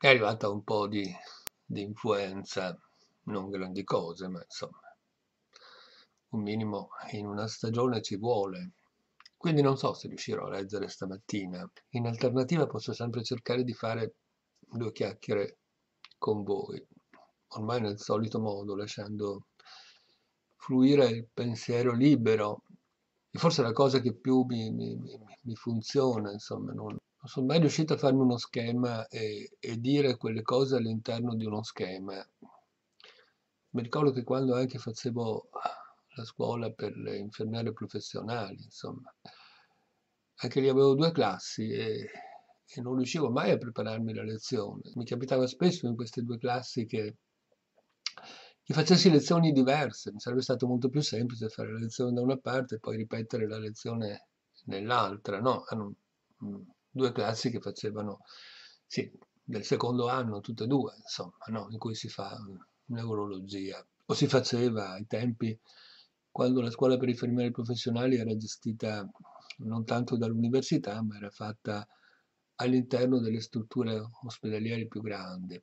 è arrivata un po' di, di influenza, non grandi cose, ma insomma, un minimo in una stagione ci vuole. Quindi non so se riuscirò a leggere stamattina. In alternativa posso sempre cercare di fare due chiacchiere con voi, ormai nel solito modo, lasciando fluire il pensiero libero. E forse la cosa che più mi, mi, mi funziona, insomma, non, non sono mai riuscito a farmi uno schema e, e dire quelle cose all'interno di uno schema. Mi ricordo che quando anche facevo ah, la scuola per le infermiere professionali, insomma, anche lì avevo due classi e, e non riuscivo mai a prepararmi la lezione. Mi capitava spesso in queste due classi che che facessi lezioni diverse, mi sarebbe stato molto più semplice fare la lezione da una parte e poi ripetere la lezione nell'altra, no? Ah, mm due classi che facevano, sì, del secondo anno tutte e due, insomma, no? in cui si fa neurologia, o si faceva ai tempi quando la scuola per i infermieri professionali era gestita non tanto dall'università, ma era fatta all'interno delle strutture ospedaliere più grandi.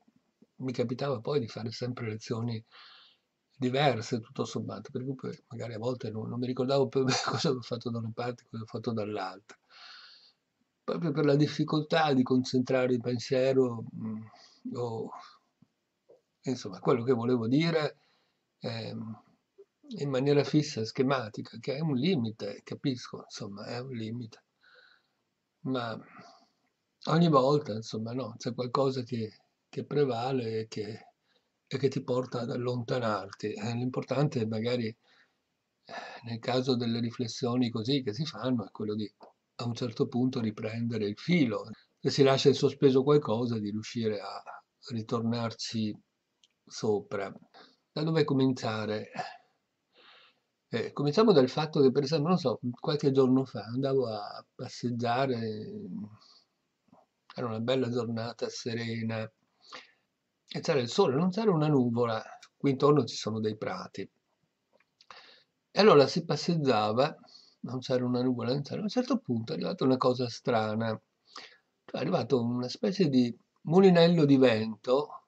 Mi capitava poi di fare sempre lezioni diverse, tutto sommato, per cui magari a volte non, non mi ricordavo più cosa avevo fatto da una parte e cosa avevo fatto dall'altra proprio per la difficoltà di concentrare il pensiero mm, o insomma quello che volevo dire eh, in maniera fissa, schematica, che è un limite, capisco, insomma è un limite, ma ogni volta insomma no, c'è qualcosa che, che prevale e che, e che ti porta ad allontanarti. Eh, l'importante magari eh, nel caso delle riflessioni così che si fanno è quello di a un certo punto riprendere il filo, se si lascia in sospeso qualcosa di riuscire a ritornarci sopra. Da dove cominciare? Eh, cominciamo dal fatto che, per esempio, non so, qualche giorno fa andavo a passeggiare, era una bella giornata serena, e c'era il sole, non c'era una nuvola, qui intorno ci sono dei prati. E allora si passeggiava non c'era una nuvola, non c'era. A un certo punto è arrivata una cosa strana, cioè è arrivato una specie di mulinello di vento,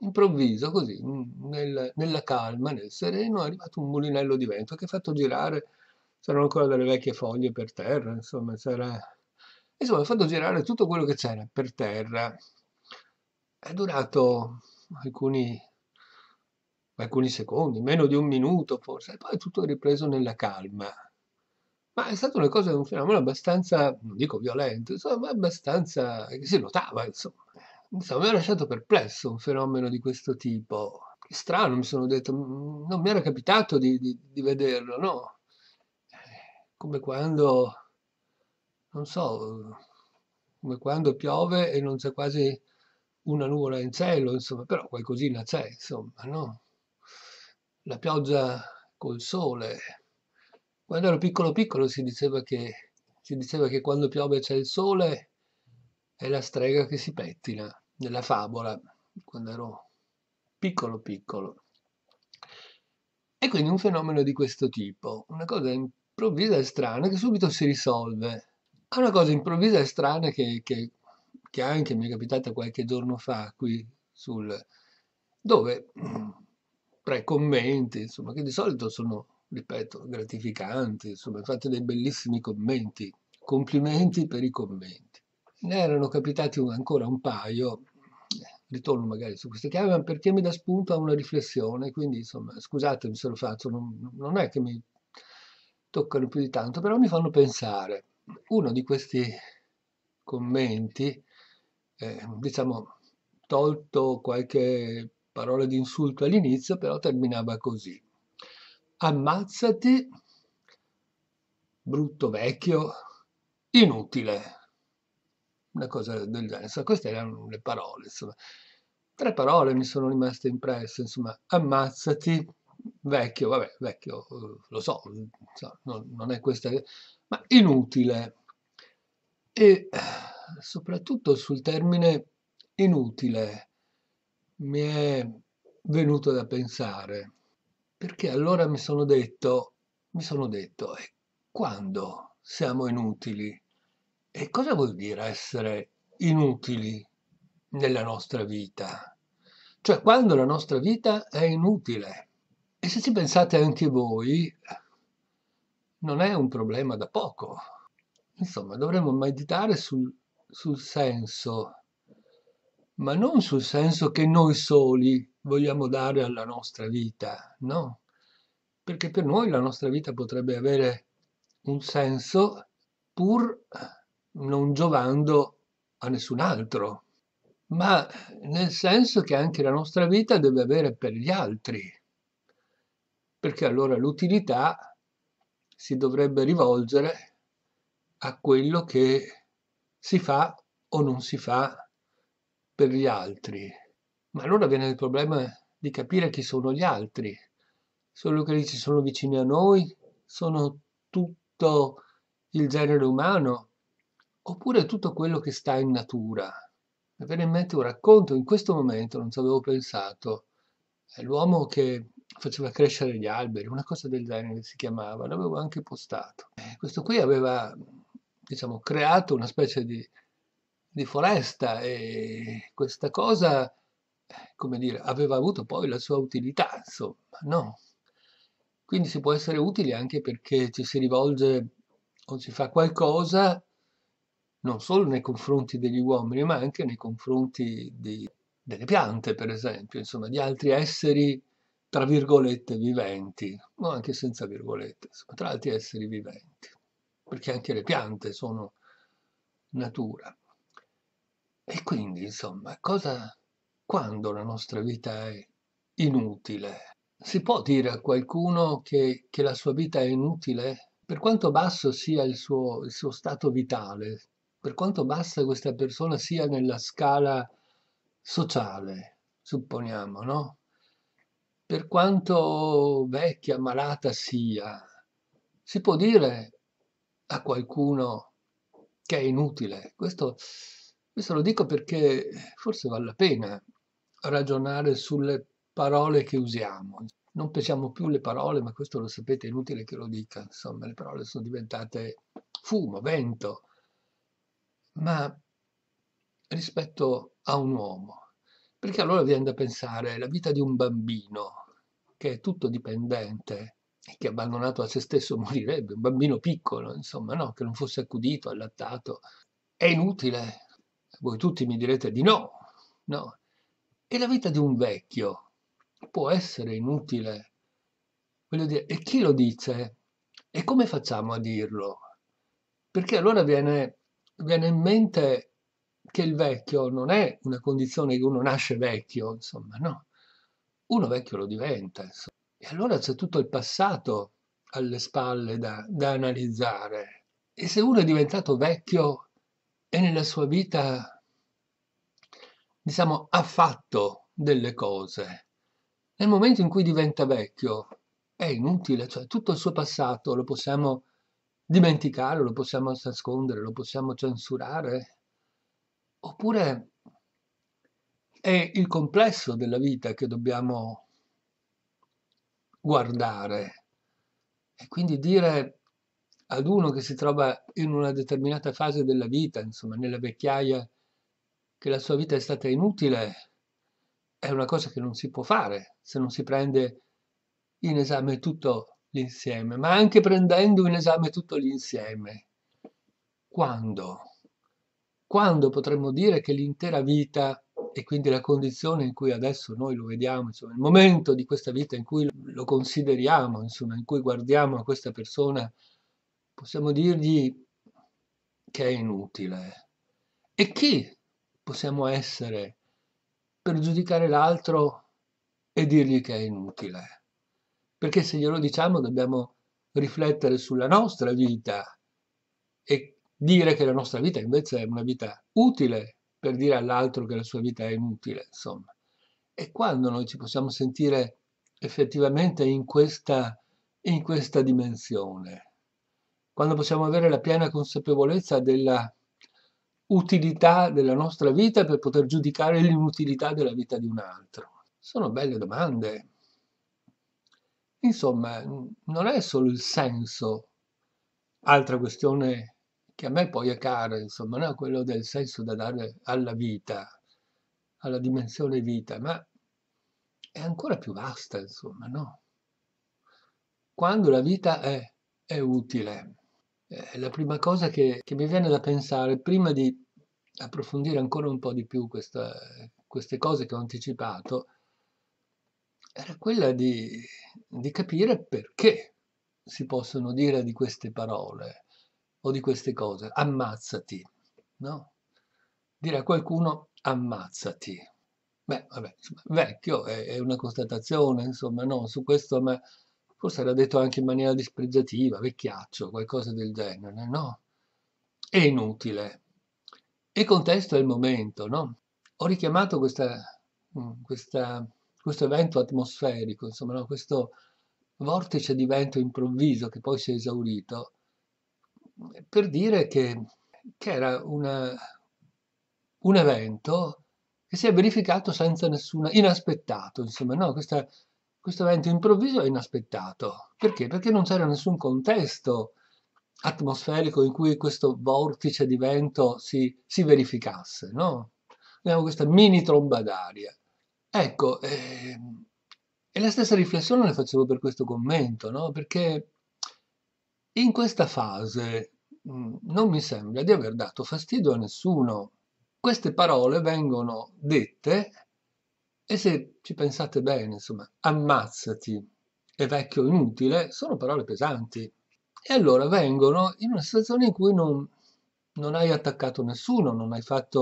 improvviso così, nel, nella calma, nel sereno, è arrivato un mulinello di vento che ha fatto girare, c'erano ancora delle vecchie foglie per terra, insomma, c'era... Insomma, ha fatto girare tutto quello che c'era per terra. È durato alcuni, alcuni secondi, meno di un minuto forse, e poi tutto è ripreso nella calma ma è stata una cosa, un fenomeno abbastanza, non dico violento, insomma, abbastanza, che si notava, insomma. Insomma, mi ha lasciato perplesso un fenomeno di questo tipo. Che strano, mi sono detto, mm, non mi era capitato di, di, di vederlo, no? Come quando, non so, come quando piove e non c'è quasi una nuvola in cielo, insomma, però qualcosina c'è, insomma, no? La pioggia col sole, quando ero piccolo piccolo si diceva che, si diceva che quando piove c'è il sole, è la strega che si pettina, nella favola, quando ero piccolo piccolo. E quindi un fenomeno di questo tipo, una cosa improvvisa e strana che subito si risolve. È una cosa improvvisa e strana che, che, che anche mi è capitata qualche giorno fa qui sul... dove tra i commenti, insomma, che di solito sono ripeto, gratificanti, insomma, fate dei bellissimi commenti, complimenti per i commenti. Ne erano capitati ancora un paio, eh, ritorno magari su queste chiavi, perché mi dà spunto a una riflessione, quindi insomma, scusatemi se lo faccio, non, non è che mi toccano più di tanto, però mi fanno pensare. Uno di questi commenti, eh, diciamo, tolto qualche parola di insulto all'inizio, però terminava così. Ammazzati, brutto vecchio, inutile. Una cosa del genere. Insomma, queste erano le parole, insomma. Tre parole mi sono rimaste impresse, insomma, ammazzati, vecchio, vabbè, vecchio, eh, lo so, non, non è questa, ma inutile. E soprattutto sul termine inutile mi è venuto da pensare perché allora mi sono detto, mi sono detto, e quando siamo inutili? E cosa vuol dire essere inutili nella nostra vita? Cioè quando la nostra vita è inutile. E se ci pensate anche voi, non è un problema da poco. Insomma, dovremmo meditare sul, sul senso, ma non sul senso che noi soli vogliamo dare alla nostra vita, no? Perché per noi la nostra vita potrebbe avere un senso pur non giovando a nessun altro, ma nel senso che anche la nostra vita deve avere per gli altri, perché allora l'utilità si dovrebbe rivolgere a quello che si fa o non si fa per gli altri. Ma allora viene il problema di capire chi sono gli altri. Solo che lì ci sono vicini a noi, sono tutto il genere umano, oppure tutto quello che sta in natura. Mi viene in mente un racconto, in questo momento non ci avevo pensato, è l'uomo che faceva crescere gli alberi, una cosa del genere si chiamava, l'avevo anche postato. Eh, questo qui aveva, diciamo, creato una specie di, di foresta e questa cosa come dire, aveva avuto poi la sua utilità, insomma, no? Quindi si può essere utili anche perché ci si rivolge o si fa qualcosa non solo nei confronti degli uomini, ma anche nei confronti di, delle piante, per esempio, insomma, di altri esseri, tra virgolette, viventi, o anche senza virgolette, insomma, tra altri esseri viventi, perché anche le piante sono natura. E quindi, insomma, cosa, quando la nostra vita è inutile. Si può dire a qualcuno che, che la sua vita è inutile? Per quanto basso sia il suo, il suo stato vitale, per quanto bassa questa persona sia nella scala sociale, supponiamo, no? Per quanto vecchia, malata sia, si può dire a qualcuno che è inutile. Questo, questo lo dico perché forse vale la pena ragionare sulle parole che usiamo. Non pensiamo più alle parole, ma questo lo sapete, è inutile che lo dica. Insomma, le parole sono diventate fumo, vento. Ma rispetto a un uomo, perché allora viene da pensare la vita di un bambino che è tutto dipendente e che abbandonato a se stesso morirebbe, un bambino piccolo, insomma, no, che non fosse accudito, allattato, è inutile. Voi tutti mi direte di no, no, e la vita di un vecchio può essere inutile. Voglio dire, e chi lo dice? E come facciamo a dirlo? Perché allora viene, viene in mente che il vecchio non è una condizione che uno nasce vecchio, insomma, no. Uno vecchio lo diventa. Insomma. E allora c'è tutto il passato alle spalle da, da analizzare. E se uno è diventato vecchio e nella sua vita diciamo, ha fatto delle cose. Nel momento in cui diventa vecchio è inutile, cioè tutto il suo passato lo possiamo dimenticare, lo possiamo nascondere, lo possiamo censurare, oppure è il complesso della vita che dobbiamo guardare e quindi dire ad uno che si trova in una determinata fase della vita, insomma nella vecchiaia, che la sua vita è stata inutile è una cosa che non si può fare se non si prende in esame tutto l'insieme, ma anche prendendo in esame tutto l'insieme. Quando? Quando potremmo dire che l'intera vita e quindi la condizione in cui adesso noi lo vediamo, insomma, il momento di questa vita in cui lo consideriamo, insomma, in cui guardiamo a questa persona, possiamo dirgli che è inutile. E chi possiamo essere per giudicare l'altro e dirgli che è inutile. Perché se glielo diciamo dobbiamo riflettere sulla nostra vita e dire che la nostra vita invece è una vita utile per dire all'altro che la sua vita è inutile, insomma. E quando noi ci possiamo sentire effettivamente in questa, in questa dimensione? Quando possiamo avere la piena consapevolezza della utilità della nostra vita per poter giudicare l'inutilità della vita di un altro? Sono belle domande. Insomma, non è solo il senso, altra questione che a me poi è cara, insomma, no? quello del senso da dare alla vita, alla dimensione vita, ma è ancora più vasta, insomma, no? Quando la vita è, è utile eh, la prima cosa che, che, mi viene da pensare, prima di approfondire ancora un po' di più questa, queste cose che ho anticipato, era quella di, di capire perché si possono dire di queste parole o di queste cose, ammazzati, no? Dire a qualcuno ammazzati. Beh, vabbè, vecchio è, è una constatazione, insomma, no, su questo ma forse era detto anche in maniera disprezzativa, vecchiaccio, qualcosa del genere, no? È inutile. E contesto è il momento, no? Ho richiamato questa, mm, questa, questo evento atmosferico, insomma, no? questo vortice di vento improvviso che poi si è esaurito, per dire che, che era una, un evento che si è verificato senza nessuna inaspettato, insomma, no? questa questo evento improvviso e inaspettato. Perché? Perché non c'era nessun contesto atmosferico in cui questo vortice di vento si, si verificasse, no? Abbiamo questa mini tromba d'aria. Ecco, eh, e la stessa riflessione la facevo per questo commento, no? Perché in questa fase mm, non mi sembra di aver dato fastidio a nessuno. Queste parole vengono dette e se ci pensate bene, insomma, ammazzati è vecchio inutile sono parole pesanti. E allora vengono in una situazione in cui non, non hai attaccato nessuno, non hai fatto,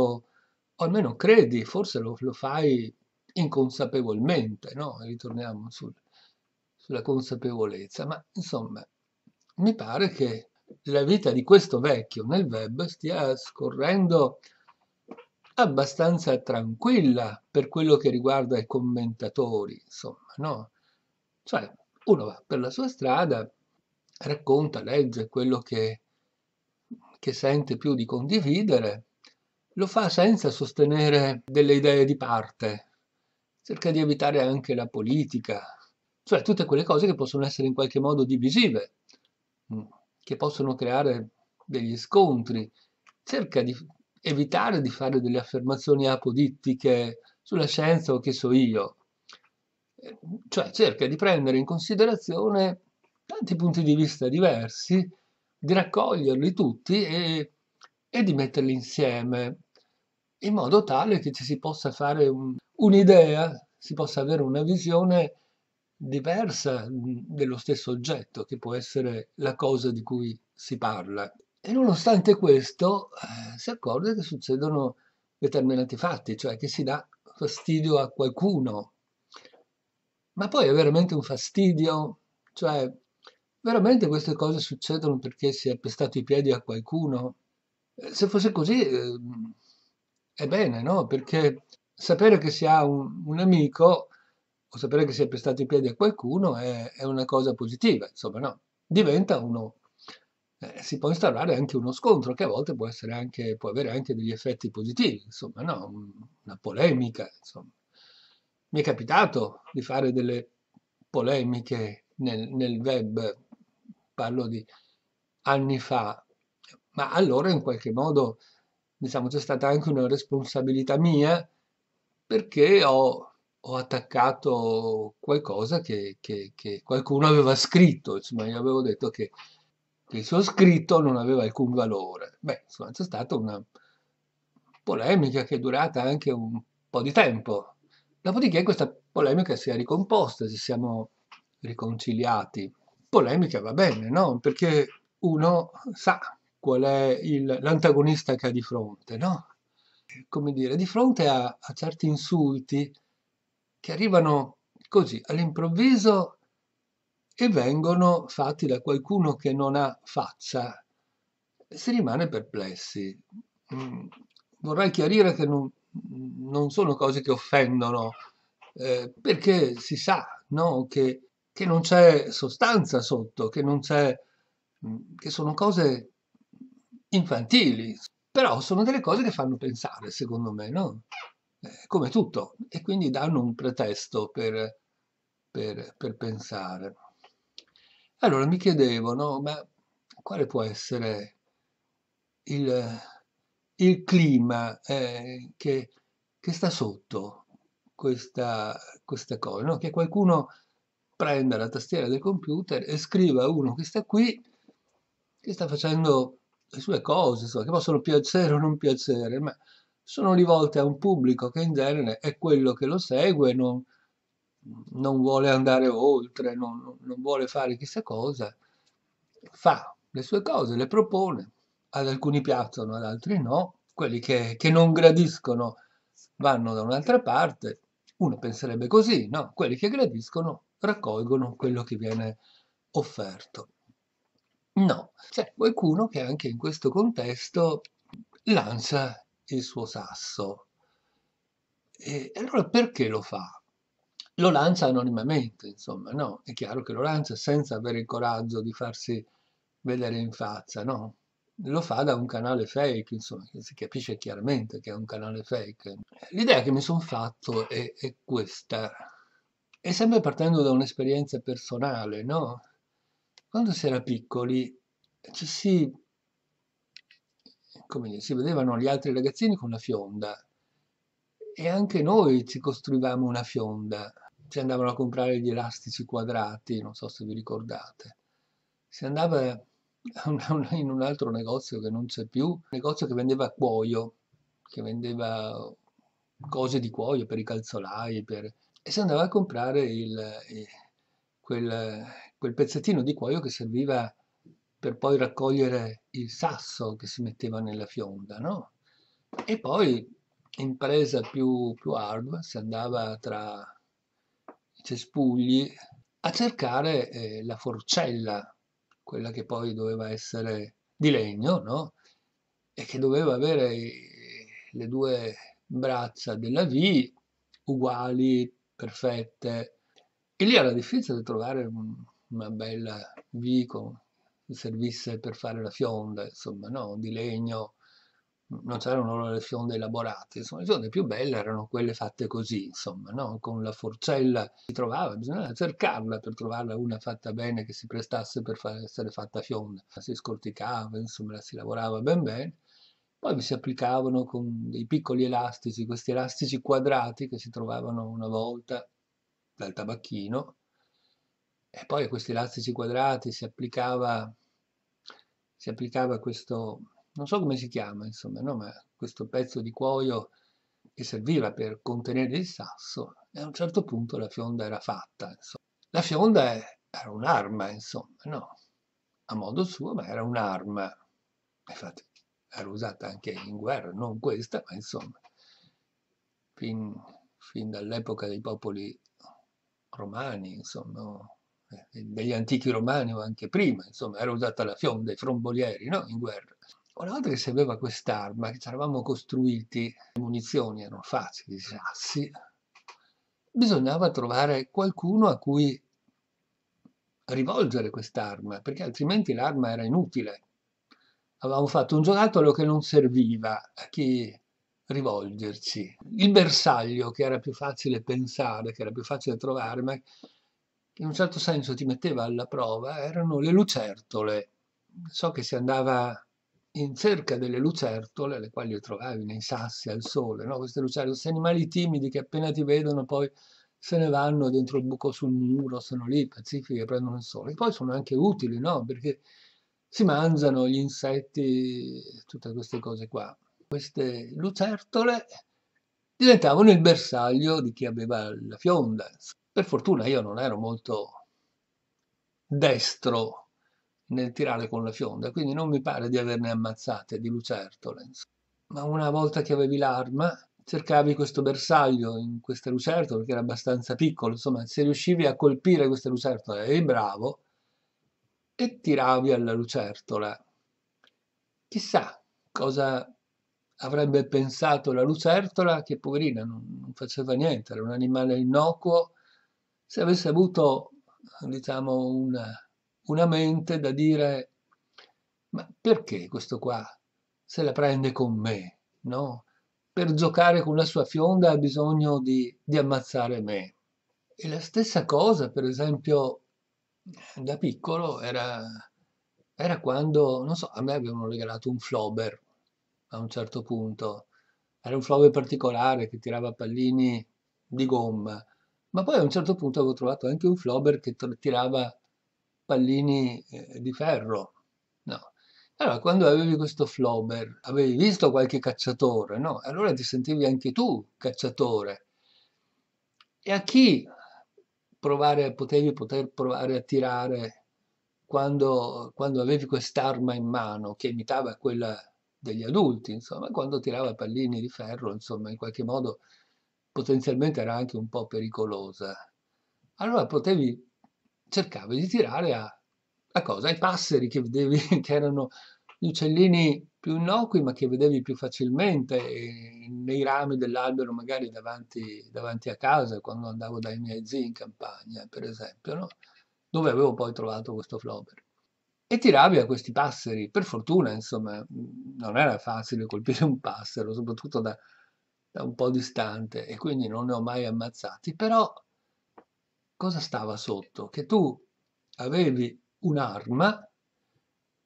o almeno credi, forse lo, lo fai inconsapevolmente, no? Ritorniamo sul, sulla consapevolezza, ma insomma, mi pare che la vita di questo vecchio nel web stia scorrendo abbastanza tranquilla per quello che riguarda i commentatori, insomma, no? Cioè, uno va per la sua strada, racconta, legge quello che, che sente più di condividere, lo fa senza sostenere delle idee di parte, cerca di evitare anche la politica, cioè tutte quelle cose che possono essere in qualche modo divisive, mm, che possono creare degli scontri, cerca di evitare di fare delle affermazioni apodittiche sulla scienza o che so io, cioè cerca di prendere in considerazione tanti punti di vista diversi, di raccoglierli tutti e, e di metterli insieme in modo tale che ci si possa fare un, un'idea, si possa avere una visione diversa dello stesso oggetto che può essere la cosa di cui si parla. E nonostante questo eh, si accorge che succedono determinati fatti, cioè che si dà fastidio a qualcuno. Ma poi è veramente un fastidio, cioè veramente queste cose succedono perché si è pestato i piedi a qualcuno? Eh, se fosse così eh, è bene, no? Perché sapere che si ha un, un amico o sapere che si è pestato i piedi a qualcuno è, è una cosa positiva, insomma, no? Diventa uno eh, si può instaurare anche uno scontro che a volte può, anche, può avere anche degli effetti positivi, insomma, no? una polemica. Insomma. Mi è capitato di fare delle polemiche nel, nel web, parlo di anni fa, ma allora in qualche modo diciamo, c'è stata anche una responsabilità mia perché ho, ho attaccato qualcosa che, che, che, qualcuno aveva scritto, insomma, io avevo detto che che il suo scritto non aveva alcun valore. Beh, insomma, c'è stata una polemica che è durata anche un po' di tempo. Dopodiché questa polemica si è ricomposta, ci siamo riconciliati. Polemica va bene, no? Perché uno sa qual è l'antagonista che ha di fronte, no? Come dire, di fronte a, a certi insulti che arrivano così all'improvviso e vengono fatti da qualcuno che non ha faccia, si rimane perplessi. Mm, vorrei chiarire che non, non sono cose che offendono, eh, perché si sa no, che, che, non c'è sostanza sotto, che, mm, che sono cose infantili, però sono delle cose che fanno pensare, secondo me, no? eh, come tutto, e quindi danno un pretesto per, per, per pensare. Allora mi chiedevo, no, ma quale può essere il, il clima eh, che, che, sta sotto questa, questa cosa? No? Che qualcuno prenda la tastiera del computer e scriva a uno che sta qui, che sta facendo le sue cose, insomma, che possono piacere o non piacere, ma sono rivolte a un pubblico che in genere è quello che lo segue, non, non vuole andare oltre, non, non vuole fare chissà cosa, fa le sue cose, le propone, ad alcuni piacciono, ad altri no, quelli che, che non gradiscono vanno da un'altra parte, uno penserebbe così, no? Quelli che gradiscono raccolgono quello che viene offerto. No, c'è qualcuno che anche in questo contesto lancia il suo sasso. E allora perché lo fa? lo lancia anonimamente, insomma, no? È chiaro che lo lancia senza avere il coraggio di farsi vedere in faccia, no? Lo fa da un canale fake, insomma, si capisce chiaramente che è un canale fake. L'idea che mi sono fatto è, è, questa, e sempre partendo da un'esperienza personale, no? Quando si era piccoli ci si, come dire, si vedevano gli altri ragazzini con la fionda e anche noi ci costruivamo una fionda si andavano a comprare gli elastici quadrati, non so se vi ricordate. Si andava in un altro negozio che non c'è più, un negozio che vendeva cuoio, che vendeva cose di cuoio per i calzolai, per... e si andava a comprare il, eh, quel, quel pezzettino di cuoio che serviva per poi raccogliere il sasso che si metteva nella fionda, no? E poi, impresa più, più hardware, si andava tra cespugli a cercare eh, la forcella, quella che poi doveva essere di legno, no? E che doveva avere eh, le due braccia della V uguali, perfette. E lì era difficile trovare una bella V che servisse per fare la fionda, insomma, no? Di legno non c'erano loro le fionde elaborate, insomma, le fionde più belle erano quelle fatte così, insomma, no? con la forcella si trovava, bisognava cercarla per trovarla una fatta bene che si prestasse per far, essere fatta fionda. si scorticava, insomma, la si lavorava ben bene, poi vi si applicavano con dei piccoli elastici, questi elastici quadrati che si trovavano una volta dal tabacchino, e poi a questi elastici quadrati si applicava, si applicava questo non so come si chiama, insomma, no? ma questo pezzo di cuoio che serviva per contenere il sasso, e a un certo punto la fionda era fatta. Insomma. La fionda era un'arma, insomma, no? A modo suo, ma era un'arma. Infatti, era usata anche in guerra, non questa, ma insomma, fin, fin dall'epoca dei popoli romani, insomma, eh, degli antichi romani o anche prima, insomma, era usata la fionda, i frombolieri, no? In guerra. Oltre che si aveva quest'arma, che ci eravamo costruiti, le munizioni erano facili, i ah, sassi, bisognava trovare qualcuno a cui rivolgere quest'arma, perché altrimenti l'arma era inutile. Avevamo fatto un giocattolo che non serviva a chi rivolgerci. Il bersaglio che era più facile pensare, che era più facile trovare, ma che in un certo senso ti metteva alla prova, erano le lucertole. So che si andava in cerca delle lucertole, le quali trovavi nei sassi al sole, no? queste lucertole, questi animali timidi che appena ti vedono poi se ne vanno dentro il buco sul muro, sono lì pacifiche, prendono il sole. E poi sono anche utili, no? perché si mangiano gli insetti, tutte queste cose qua. Queste lucertole diventavano il bersaglio di chi aveva la fionda. Per fortuna io non ero molto destro nel tirare con la fionda, quindi non mi pare di averne ammazzate di lucertole. Ma una volta che avevi l'arma, cercavi questo bersaglio in queste lucertole, che era abbastanza piccolo, insomma, se riuscivi a colpire queste lucertole eri bravo e tiravi alla lucertola. Chissà cosa avrebbe pensato la lucertola, che poverina non, faceva niente, era un animale innocuo, se avesse avuto, diciamo, un una mente da dire ma perché questo qua se la prende con me? No? Per giocare con la sua fionda ha bisogno di, di ammazzare me. E la stessa cosa, per esempio, da piccolo era, era quando, non so, a me avevano regalato un flober a un certo punto. Era un flober particolare che tirava pallini di gomma, ma poi a un certo punto avevo trovato anche un flober che tirava pallini eh, di ferro. No. Allora, quando avevi questo flober, avevi visto qualche cacciatore, no? Allora ti sentivi anche tu cacciatore. E a chi provare, potevi poter provare a tirare quando, quando avevi quest'arma in mano che imitava quella degli adulti, insomma, quando tirava pallini di ferro, insomma, in qualche modo potenzialmente era anche un po' pericolosa. Allora potevi cercava di tirare a, a cosa? Ai passeri che vedevi, che erano gli uccellini più innocui ma che vedevi più facilmente nei rami dell'albero magari davanti, davanti, a casa quando andavo dai miei zii in campagna per esempio no? dove avevo poi trovato questo flower e tiravi a questi passeri per fortuna insomma non era facile colpire un passero soprattutto da, da un po' distante e quindi non ne ho mai ammazzati però cosa stava sotto? Che tu avevi un'arma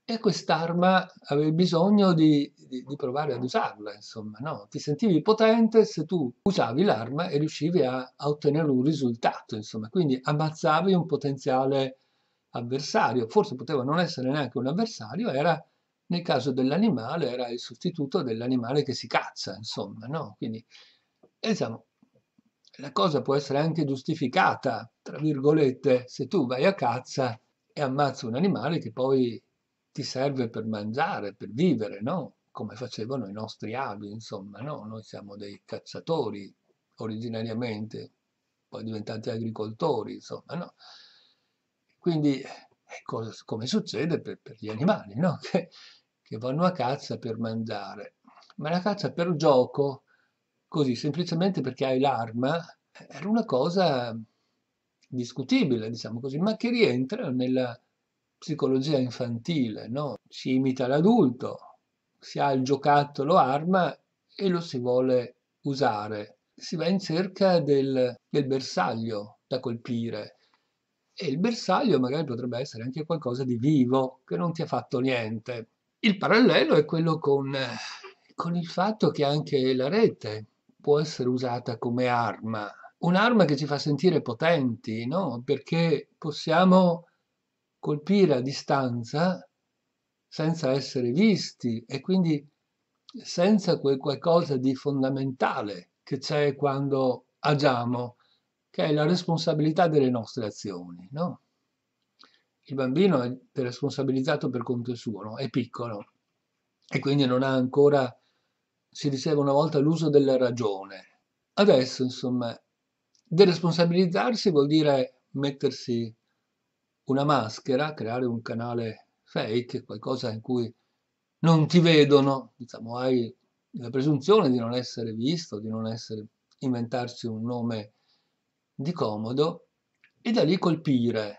e quest'arma avevi bisogno di, di, di, provare ad usarla, insomma, no? Ti sentivi potente se tu usavi l'arma e riuscivi a, a, ottenere un risultato, insomma, quindi ammazzavi un potenziale avversario, forse poteva non essere neanche un avversario, era nel caso dell'animale, era il sostituto dell'animale che si caccia, insomma, no? Quindi, diciamo, la cosa può essere anche giustificata, tra virgolette, se tu vai a caccia e ammazzi un animale che poi ti serve per mangiare, per vivere, no? Come facevano i nostri avi, insomma, no? Noi siamo dei cacciatori originariamente, poi diventati agricoltori, insomma, no? Quindi, ecco, come succede per, per gli animali, no? Che, che vanno a caccia per mangiare. Ma la caccia per gioco così, semplicemente perché hai l'arma, era una cosa discutibile, diciamo così, ma che rientra nella psicologia infantile, no? Si imita l'adulto, si ha il giocattolo arma e lo si vuole usare. Si va in cerca del, del bersaglio da colpire e il bersaglio magari potrebbe essere anche qualcosa di vivo, che non ti ha fatto niente. Il parallelo è quello con, con il fatto che anche la rete può essere usata come arma, un'arma che ci fa sentire potenti, no? Perché possiamo colpire a distanza senza essere visti e quindi senza quel qualcosa di fondamentale che c'è quando agiamo, che è la responsabilità delle nostre azioni, no? Il bambino è responsabilizzato per conto suo, no? è piccolo e quindi non ha ancora si diceva una volta l'uso della ragione. Adesso, insomma, deresponsabilizzarsi vuol dire mettersi una maschera, creare un canale fake, qualcosa in cui non ti vedono, diciamo, hai la presunzione di non essere visto, di non essere, inventarsi un nome di comodo e da lì colpire.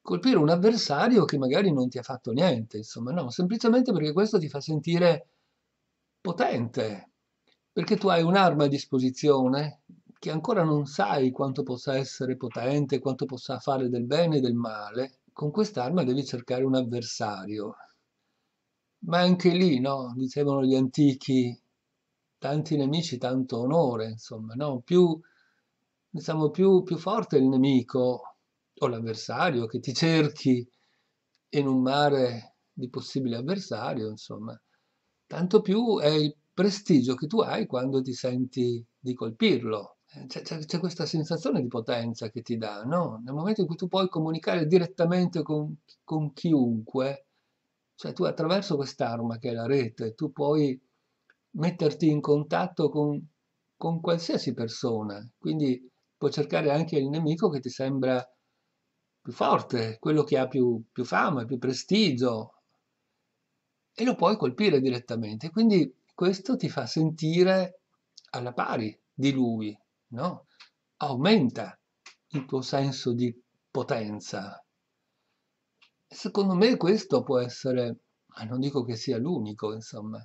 Colpire un avversario che magari non ti ha fatto niente, insomma, no, semplicemente perché questo ti fa sentire potente, perché tu hai un'arma a disposizione che ancora non sai quanto possa essere potente, quanto possa fare del bene e del male. Con quest'arma devi cercare un avversario. Ma anche lì, no? Dicevano gli antichi, tanti nemici, tanto onore, insomma, no? Più, diciamo, più, più forte il nemico o l'avversario che ti cerchi in un mare di possibile avversario, insomma, tanto più è il prestigio che tu hai quando ti senti di colpirlo. Eh, c'è, c'è, c'è questa sensazione di potenza che ti dà, no? Nel momento in cui tu puoi comunicare direttamente con, con chiunque, cioè tu attraverso quest'arma che è la rete, tu puoi metterti in contatto con, con qualsiasi persona, quindi puoi cercare anche il nemico che ti sembra più forte, quello che ha più, più fama, più prestigio, e lo puoi colpire direttamente. Quindi questo ti fa sentire alla pari di lui, no? Aumenta il tuo senso di potenza. Secondo me questo può essere, ma non dico che sia l'unico, insomma,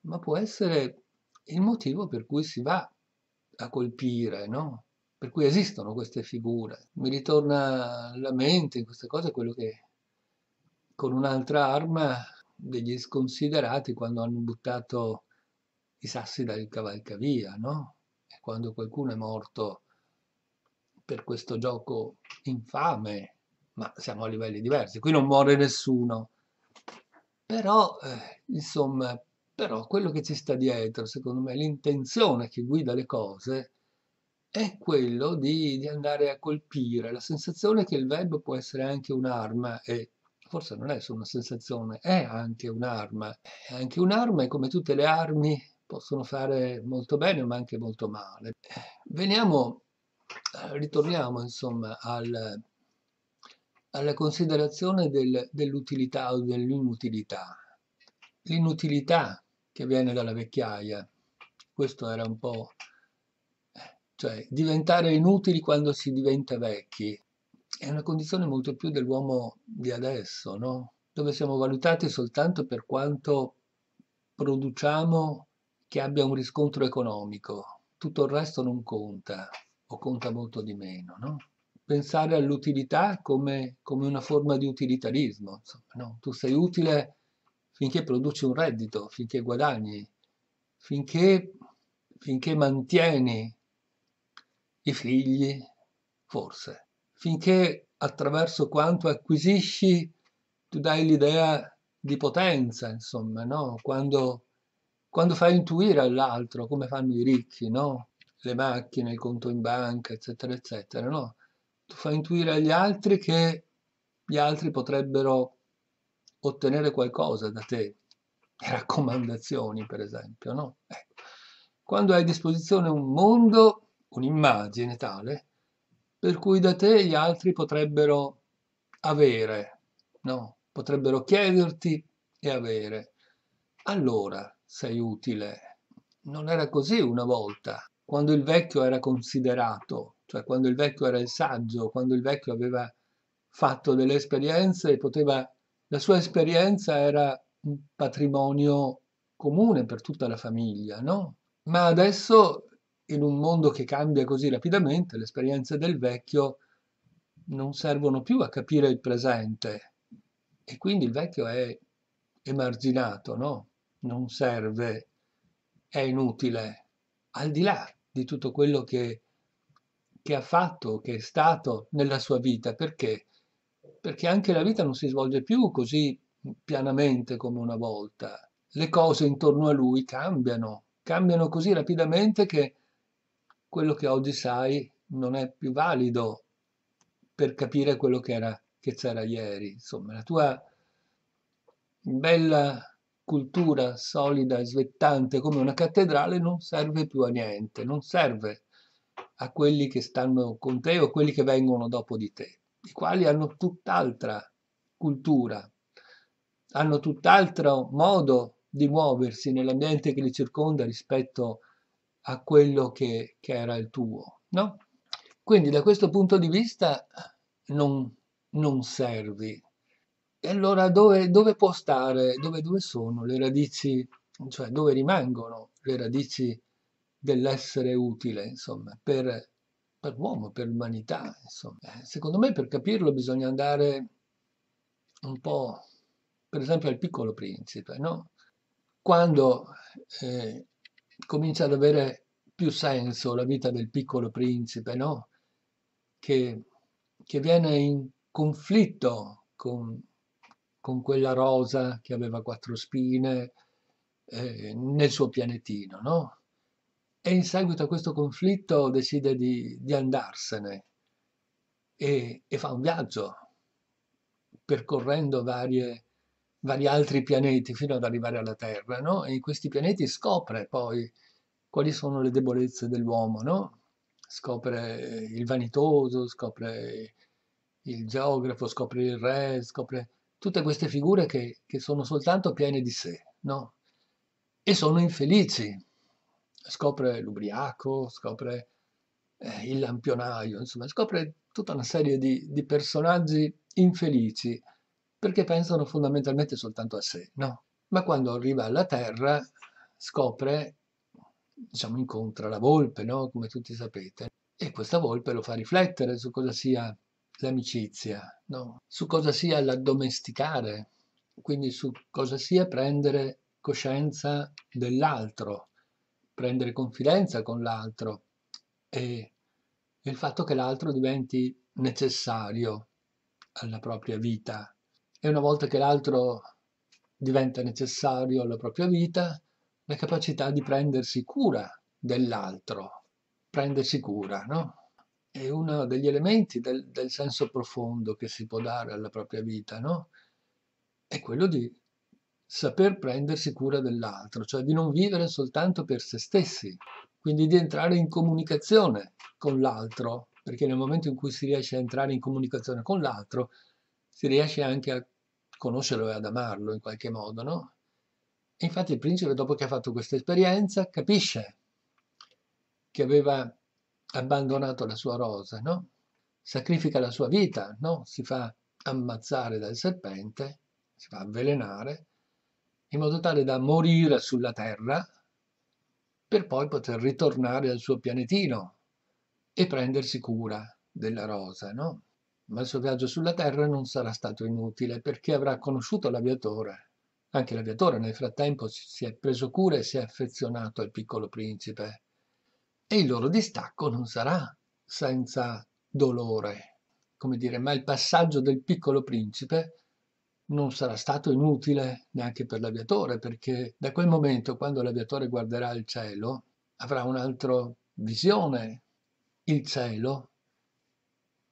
ma può essere il motivo per cui si va a colpire, no? Per cui esistono queste figure. Mi ritorna alla mente in queste cose quello che con un'altra arma degli sconsiderati quando hanno buttato i sassi dal cavalcavia, no? E quando qualcuno è morto per questo gioco infame, ma siamo a livelli diversi, qui non muore nessuno. Però, eh, insomma, però quello che ci sta dietro, secondo me, l'intenzione che guida le cose è quello di, di andare a colpire la sensazione che il web può essere anche un'arma e forse non è solo una sensazione, è anche un'arma. È anche un'arma come tutte le armi possono fare molto bene ma anche molto male. Veniamo, eh, ritorniamo insomma al, alla considerazione del, dell'utilità o dell'inutilità. L'inutilità che viene dalla vecchiaia, questo era un po' eh, cioè diventare inutili quando si diventa vecchi è una condizione molto più dell'uomo di adesso, no? dove siamo valutati soltanto per quanto produciamo che abbia un riscontro economico, tutto il resto non conta o conta molto di meno. No? Pensare all'utilità come, come, una forma di utilitarismo, insomma, no? tu sei utile finché produci un reddito, finché guadagni, finché, finché mantieni i figli, forse finché attraverso quanto acquisisci tu dai l'idea di potenza, insomma, no? Quando, quando fai intuire all'altro come fanno i ricchi, no? Le macchine, il conto in banca, eccetera, eccetera, no? Tu fai intuire agli altri che gli altri potrebbero ottenere qualcosa da te, raccomandazioni per esempio, no? Ecco. Quando hai a disposizione un mondo, un'immagine tale, per cui da te gli altri potrebbero avere, no? potrebbero chiederti e avere. Allora sei utile. Non era così una volta, quando il vecchio era considerato, cioè quando il vecchio era il saggio, quando il vecchio aveva fatto delle esperienze e poteva... La sua esperienza era un patrimonio comune per tutta la famiglia, no? Ma adesso in un mondo che cambia così rapidamente, le esperienze del vecchio non servono più a capire il presente e quindi il vecchio è emarginato, no? Non serve, è inutile, al di là di tutto quello che, che ha fatto, che è stato nella sua vita, perché? Perché anche la vita non si svolge più così pianamente come una volta. Le cose intorno a lui cambiano, cambiano così rapidamente che quello che oggi sai non è più valido per capire quello che, era, che c'era ieri. Insomma, la tua bella cultura solida e svettante come una cattedrale non serve più a niente, non serve a quelli che stanno con te o a quelli che vengono dopo di te, i quali hanno tutt'altra cultura, hanno tutt'altro modo di muoversi nell'ambiente che li circonda rispetto a a quello che, che era il tuo, no? Quindi da questo punto di vista non, non servi. E allora dove, dove può stare, dove, dove sono le radici, cioè dove rimangono le radici dell'essere utile, insomma, per, per l'uomo, per l'umanità, insomma. Eh, secondo me per capirlo bisogna andare un po', per esempio, al piccolo principe, no? Quando eh, comincia ad avere più senso la vita del piccolo principe, no? Che, che viene in conflitto con, con, quella rosa che aveva quattro spine eh, nel suo pianetino, no? E in seguito a questo conflitto decide di, di andarsene e, e fa un viaggio percorrendo varie vari altri pianeti fino ad arrivare alla Terra, no? E in questi pianeti scopre poi quali sono le debolezze dell'uomo, no? Scopre il vanitoso, scopre il geografo, scopre il re, scopre tutte queste figure che, che sono soltanto piene di sé, no? E sono infelici. Scopre l'ubriaco, scopre eh, il lampionaio, insomma, scopre tutta una serie di, di personaggi infelici perché pensano fondamentalmente soltanto a sé, no? Ma quando arriva alla Terra scopre, diciamo, incontra la volpe, no? Come tutti sapete. E questa volpe lo fa riflettere su cosa sia l'amicizia, no? Su cosa sia l'addomesticare, quindi su cosa sia prendere coscienza dell'altro, prendere confidenza con l'altro e il fatto che l'altro diventi necessario alla propria vita, e una volta che l'altro diventa necessario alla propria vita, la capacità di prendersi cura dell'altro, prendersi cura, no? È uno degli elementi del, del senso profondo che si può dare alla propria vita, no? È quello di saper prendersi cura dell'altro, cioè di non vivere soltanto per se stessi, quindi di entrare in comunicazione con l'altro, perché nel momento in cui si riesce a entrare in comunicazione con l'altro si riesce anche a conoscerlo e ad amarlo in qualche modo, no? E infatti il principe, dopo che ha fatto questa esperienza, capisce che aveva abbandonato la sua rosa, no? Sacrifica la sua vita, no? Si fa ammazzare dal serpente, si fa avvelenare, in modo tale da morire sulla terra per poi poter ritornare al suo pianetino e prendersi cura della rosa, no? ma il suo viaggio sulla Terra non sarà stato inutile perché avrà conosciuto l'aviatore. Anche l'aviatore nel frattempo si è preso cura e si è affezionato al piccolo principe. E il loro distacco non sarà senza dolore, come dire, ma il passaggio del piccolo principe non sarà stato inutile neanche per l'aviatore, perché da quel momento, quando l'aviatore guarderà il cielo, avrà un'altra visione. Il cielo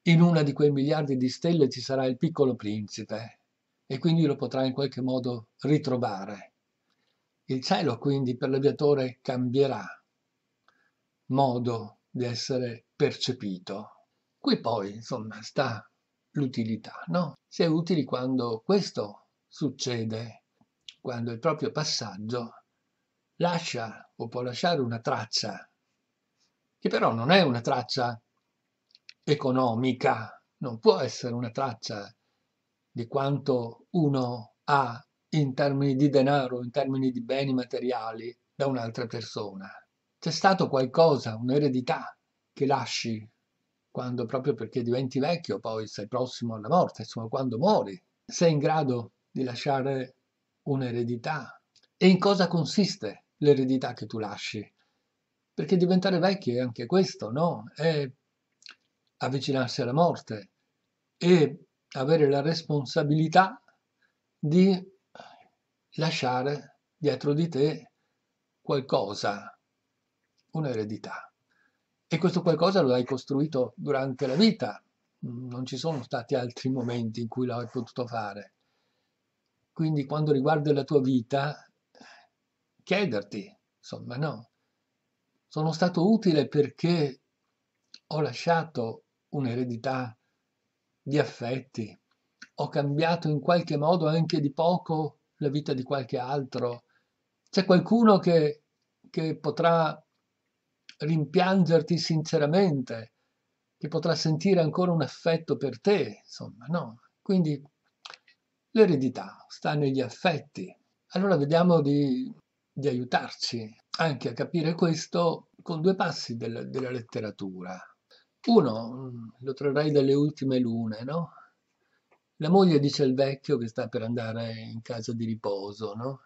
in una di quei miliardi di stelle ci sarà il piccolo principe e quindi lo potrà in qualche modo ritrovare. Il cielo quindi per l'aviatore cambierà modo di essere percepito. Qui poi, insomma, sta l'utilità, no? Si è utili quando questo succede, quando il proprio passaggio lascia o può lasciare una traccia, che però non è una traccia economica, non può essere una traccia di quanto uno ha in termini di denaro, in termini di beni materiali da un'altra persona. C'è stato qualcosa, un'eredità che lasci quando proprio perché diventi vecchio, poi sei prossimo alla morte, insomma quando muori, sei in grado di lasciare un'eredità. E in cosa consiste l'eredità che tu lasci? Perché diventare vecchio è anche questo, no? È avvicinarsi alla morte e avere la responsabilità di lasciare dietro di te qualcosa, un'eredità. E questo qualcosa lo hai costruito durante la vita, non ci sono stati altri momenti in cui l'hai potuto fare. Quindi quando riguarda la tua vita, chiederti, insomma no, sono stato utile perché ho lasciato un'eredità di affetti, ho cambiato in qualche modo anche di poco la vita di qualche altro, c'è qualcuno che, che potrà rimpiangerti sinceramente, che potrà sentire ancora un affetto per te, insomma, no? Quindi l'eredità sta negli affetti. Allora vediamo di, di aiutarci anche a capire questo con due passi del, della letteratura. Uno, mm, lo trarrai dalle ultime lune, no? La moglie dice al vecchio che sta per andare in casa di riposo, no?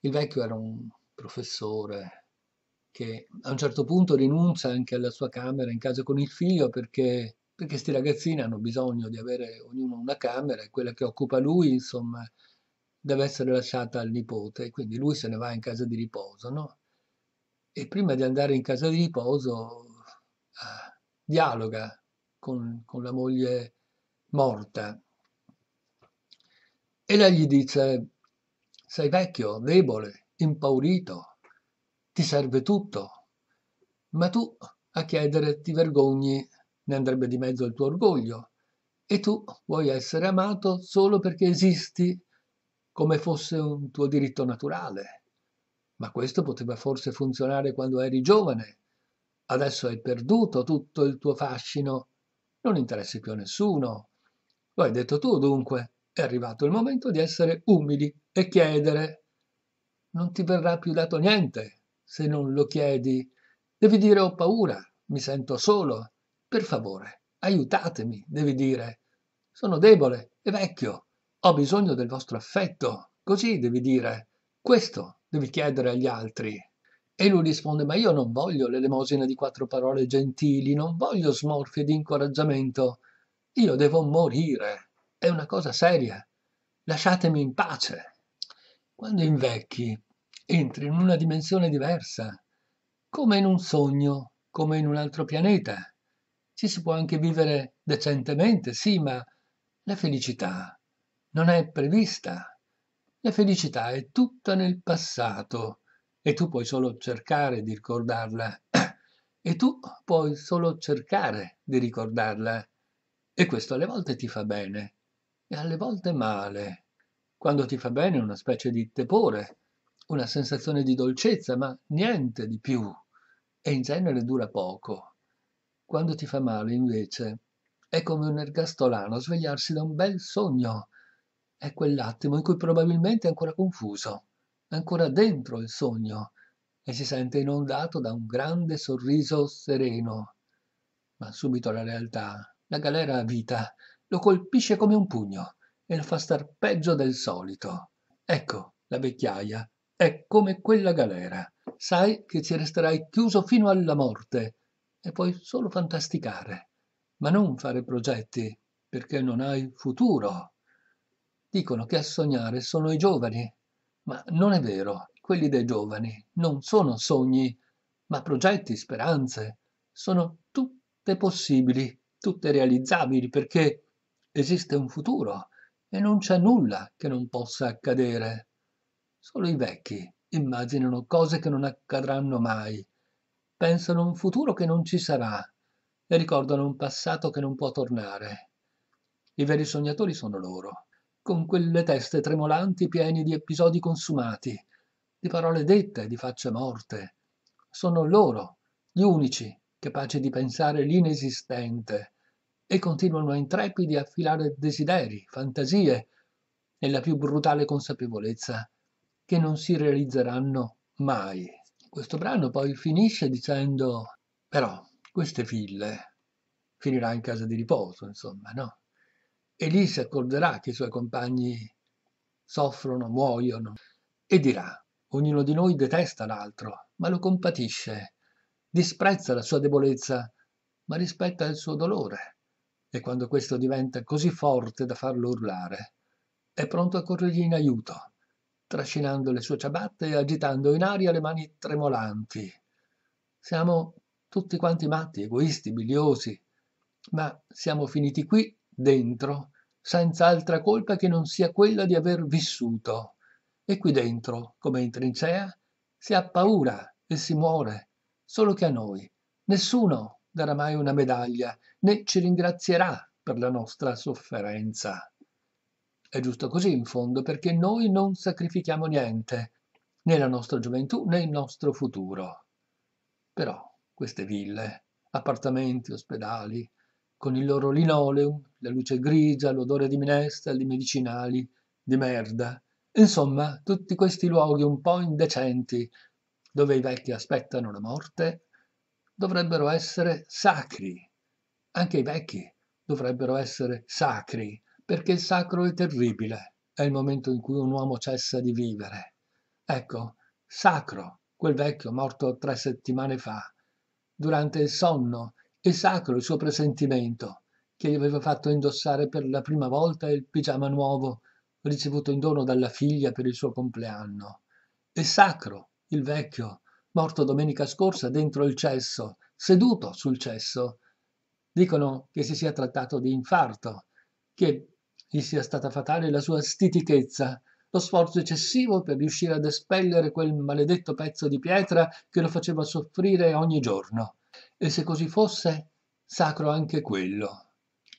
Il vecchio era un professore che a un certo punto rinuncia anche alla sua camera in casa con il figlio perché perché sti ragazzini hanno bisogno di avere ognuno una camera e quella che occupa lui, insomma, deve essere lasciata al nipote quindi lui se ne va in casa di riposo, no? E prima di andare in casa di riposo ah, dialoga con, con la moglie morta. Ella gli dice, sei vecchio, debole, impaurito, ti serve tutto, ma tu a chiedere ti vergogni, ne andrebbe di mezzo il tuo orgoglio, e tu vuoi essere amato solo perché esisti come fosse un tuo diritto naturale. Ma questo poteva forse funzionare quando eri giovane, adesso hai perduto tutto il tuo fascino, non interessi più a nessuno. Lo hai detto tu dunque, è arrivato il momento di essere umili e chiedere. Non ti verrà più dato niente se non lo chiedi. Devi dire ho paura, mi sento solo. Per favore, aiutatemi, devi dire. Sono debole e vecchio, ho bisogno del vostro affetto. Così devi dire. Questo devi chiedere agli altri. E lui risponde, ma io non voglio l'elemosina di quattro parole gentili, non voglio smorfie di incoraggiamento, io devo morire, è una cosa seria, lasciatemi in pace. Quando invecchi, entri in una dimensione diversa, come in un sogno, come in un altro pianeta. Ci si può anche vivere decentemente, sì, ma la felicità non è prevista. La felicità è tutta nel passato e tu puoi solo cercare di ricordarla e tu puoi solo cercare di ricordarla e questo alle volte ti fa bene e alle volte male. Quando ti fa bene è una specie di tepore, una sensazione di dolcezza, ma niente di più e in genere dura poco. Quando ti fa male, invece, è come un ergastolano svegliarsi da un bel sogno. È quell'attimo in cui probabilmente è ancora confuso ancora dentro il sogno e si sente inondato da un grande sorriso sereno. Ma subito la realtà, la galera a vita, lo colpisce come un pugno e lo fa star peggio del solito. Ecco, la vecchiaia è come quella galera. Sai che ci resterai chiuso fino alla morte e puoi solo fantasticare, ma non fare progetti perché non hai futuro. Dicono che a sognare sono i giovani ma non è vero, quelli dei giovani non sono sogni, ma progetti, speranze. Sono tutte possibili, tutte realizzabili, perché esiste un futuro e non c'è nulla che non possa accadere. Solo i vecchi immaginano cose che non accadranno mai, pensano un futuro che non ci sarà e ricordano un passato che non può tornare. I veri sognatori sono loro con quelle teste tremolanti piene di episodi consumati, di parole dette, di facce morte. Sono loro, gli unici, capaci di pensare l'inesistente, e continuano intrepidi a filare desideri, fantasie, nella più brutale consapevolezza che non si realizzeranno mai. Questo brano poi finisce dicendo però queste ville finirà in casa di riposo, insomma, no? E lì si accorderà che i suoi compagni soffrono, muoiono e dirà, ognuno di noi detesta l'altro, ma lo compatisce, disprezza la sua debolezza, ma rispetta il suo dolore. E quando questo diventa così forte da farlo urlare, è pronto a corrergli in aiuto, trascinando le sue ciabatte e agitando in aria le mani tremolanti. Siamo tutti quanti matti, egoisti, biliosi, ma siamo finiti qui dentro, senza altra colpa che non sia quella di aver vissuto. E qui dentro, come in trincea, si ha paura e si muore, solo che a noi nessuno darà mai una medaglia né ci ringrazierà per la nostra sofferenza. È giusto così in fondo perché noi non sacrifichiamo niente, né la nostra gioventù né il nostro futuro. Però queste ville, appartamenti, ospedali, con il loro linoleum, la luce grigia, l'odore di minestra, di medicinali, di merda. Insomma, tutti questi luoghi un po' indecenti, dove i vecchi aspettano la morte, dovrebbero essere sacri. Anche i vecchi dovrebbero essere sacri, perché il sacro è terribile, è il momento in cui un uomo cessa di vivere. Ecco, sacro, quel vecchio morto tre settimane fa, durante il sonno, e sacro il suo presentimento, che gli aveva fatto indossare per la prima volta il pigiama nuovo ricevuto in dono dalla figlia per il suo compleanno. E Sacro, il vecchio, morto domenica scorsa dentro il cesso, seduto sul cesso. Dicono che si sia trattato di infarto, che gli sia stata fatale la sua stitichezza, lo sforzo eccessivo per riuscire ad espellere quel maledetto pezzo di pietra che lo faceva soffrire ogni giorno. E se così fosse, sacro anche quello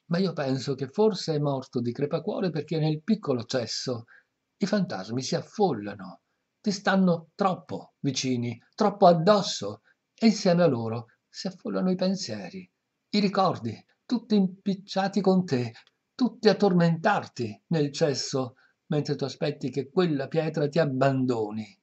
ma io penso che forse è morto di crepacuore perché nel piccolo cesso i fantasmi si affollano, ti stanno troppo vicini, troppo addosso, e insieme a loro si affollano i pensieri, i ricordi, tutti impicciati con te, tutti a tormentarti nel cesso, mentre tu aspetti che quella pietra ti abbandoni.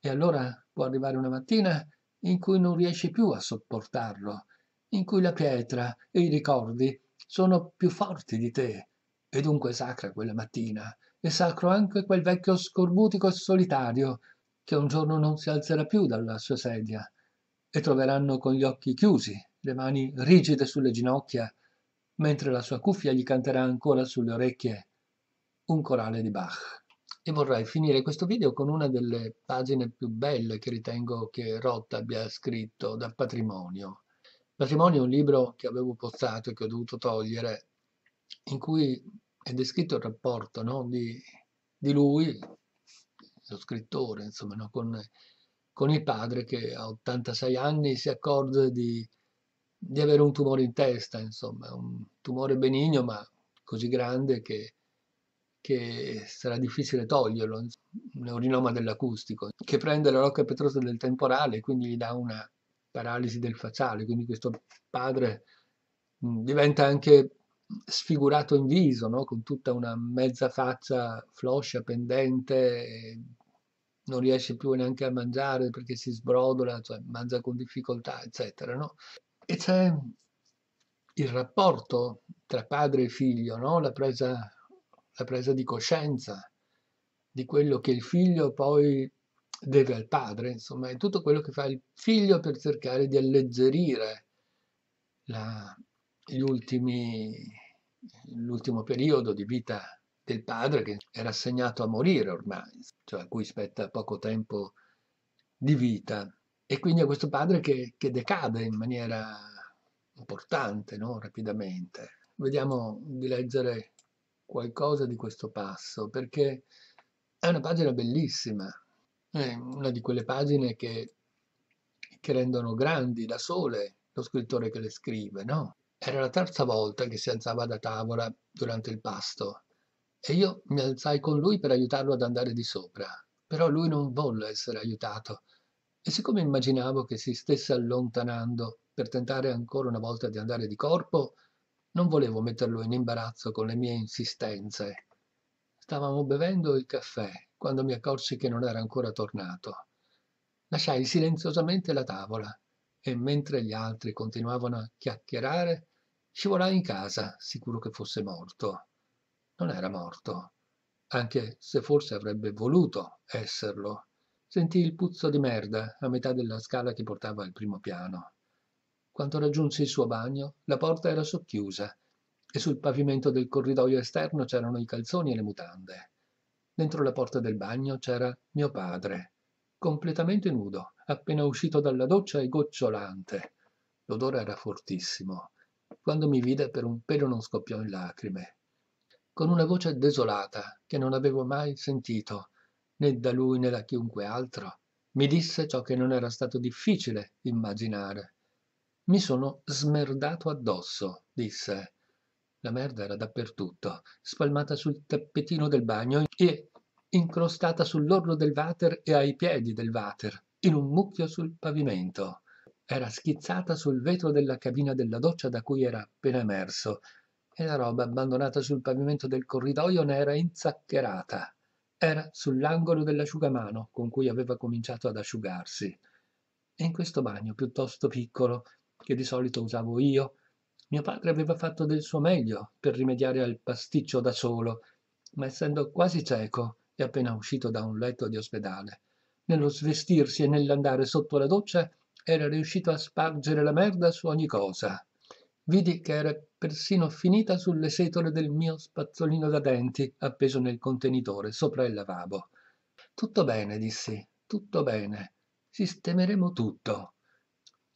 E allora può arrivare una mattina in cui non riesci più a sopportarlo, in cui la pietra e i ricordi sono più forti di te, e dunque sacra quella mattina, e sacro anche quel vecchio scorbutico e solitario, che un giorno non si alzerà più dalla sua sedia, e troveranno con gli occhi chiusi, le mani rigide sulle ginocchia, mentre la sua cuffia gli canterà ancora sulle orecchie un corale di Bach. E vorrei finire questo video con una delle pagine più belle che ritengo che Roth abbia scritto da patrimonio. Matrimonio è un libro che avevo postato e che ho dovuto togliere, in cui è descritto il rapporto no? di, di, lui, lo scrittore, insomma, no? con, con, il padre che a 86 anni si accorge di, di, avere un tumore in testa, insomma, un tumore benigno ma così grande che, che sarà difficile toglierlo, un neurinoma dell'acustico, che prende la rocca petrosa del temporale e quindi gli dà una paralisi del facciale, quindi questo padre mm, diventa anche sfigurato in viso, no? con tutta una mezza faccia floscia, pendente, non riesce più neanche a mangiare perché si sbrodola, cioè mangia con difficoltà, eccetera. No? E c'è il rapporto tra padre e figlio, no? la, presa, la presa di coscienza di quello che il figlio poi deve al padre, insomma, è tutto quello che fa il figlio per cercare di alleggerire la, gli ultimi, l'ultimo periodo di vita del padre che era assegnato a morire ormai, cioè a cui spetta poco tempo di vita. E quindi è questo padre che, che decade in maniera importante, no? rapidamente. Vediamo di leggere qualcosa di questo passo, perché è una pagina bellissima, è una di quelle pagine che, che rendono grandi da sole lo scrittore che le scrive, no? Era la terza volta che si alzava da tavola durante il pasto e io mi alzai con lui per aiutarlo ad andare di sopra. Però lui non volle essere aiutato e siccome immaginavo che si stesse allontanando per tentare ancora una volta di andare di corpo, non volevo metterlo in imbarazzo con le mie insistenze. Stavamo bevendo il caffè quando mi accorsi che non era ancora tornato. Lasciai silenziosamente la tavola e mentre gli altri continuavano a chiacchierare, scivolai in casa, sicuro che fosse morto. Non era morto, anche se forse avrebbe voluto esserlo. Sentii il puzzo di merda a metà della scala che portava al primo piano. Quando raggiunsi il suo bagno, la porta era socchiusa e sul pavimento del corridoio esterno c'erano i calzoni e le mutande. Dentro la porta del bagno c'era mio padre, completamente nudo, appena uscito dalla doccia e gocciolante. L'odore era fortissimo. Quando mi vide per un pelo non scoppiò in lacrime. Con una voce desolata che non avevo mai sentito, né da lui né da chiunque altro, mi disse ciò che non era stato difficile immaginare. Mi sono smerdato addosso, disse. La merda era dappertutto, spalmata sul tappetino del bagno e incrostata sull'orlo del water e ai piedi del water, in un mucchio sul pavimento. Era schizzata sul vetro della cabina della doccia da cui era appena emerso, e la roba abbandonata sul pavimento del corridoio ne era inzaccherata. Era sull'angolo dell'asciugamano con cui aveva cominciato ad asciugarsi. E in questo bagno piuttosto piccolo, che di solito usavo io, mio padre aveva fatto del suo meglio per rimediare al pasticcio da solo ma essendo quasi cieco e appena uscito da un letto di ospedale nello svestirsi e nell'andare sotto la doccia era riuscito a spargere la merda su ogni cosa vidi che era persino finita sulle setole del mio spazzolino da denti appeso nel contenitore sopra il lavabo tutto bene dissi tutto bene sistemeremo tutto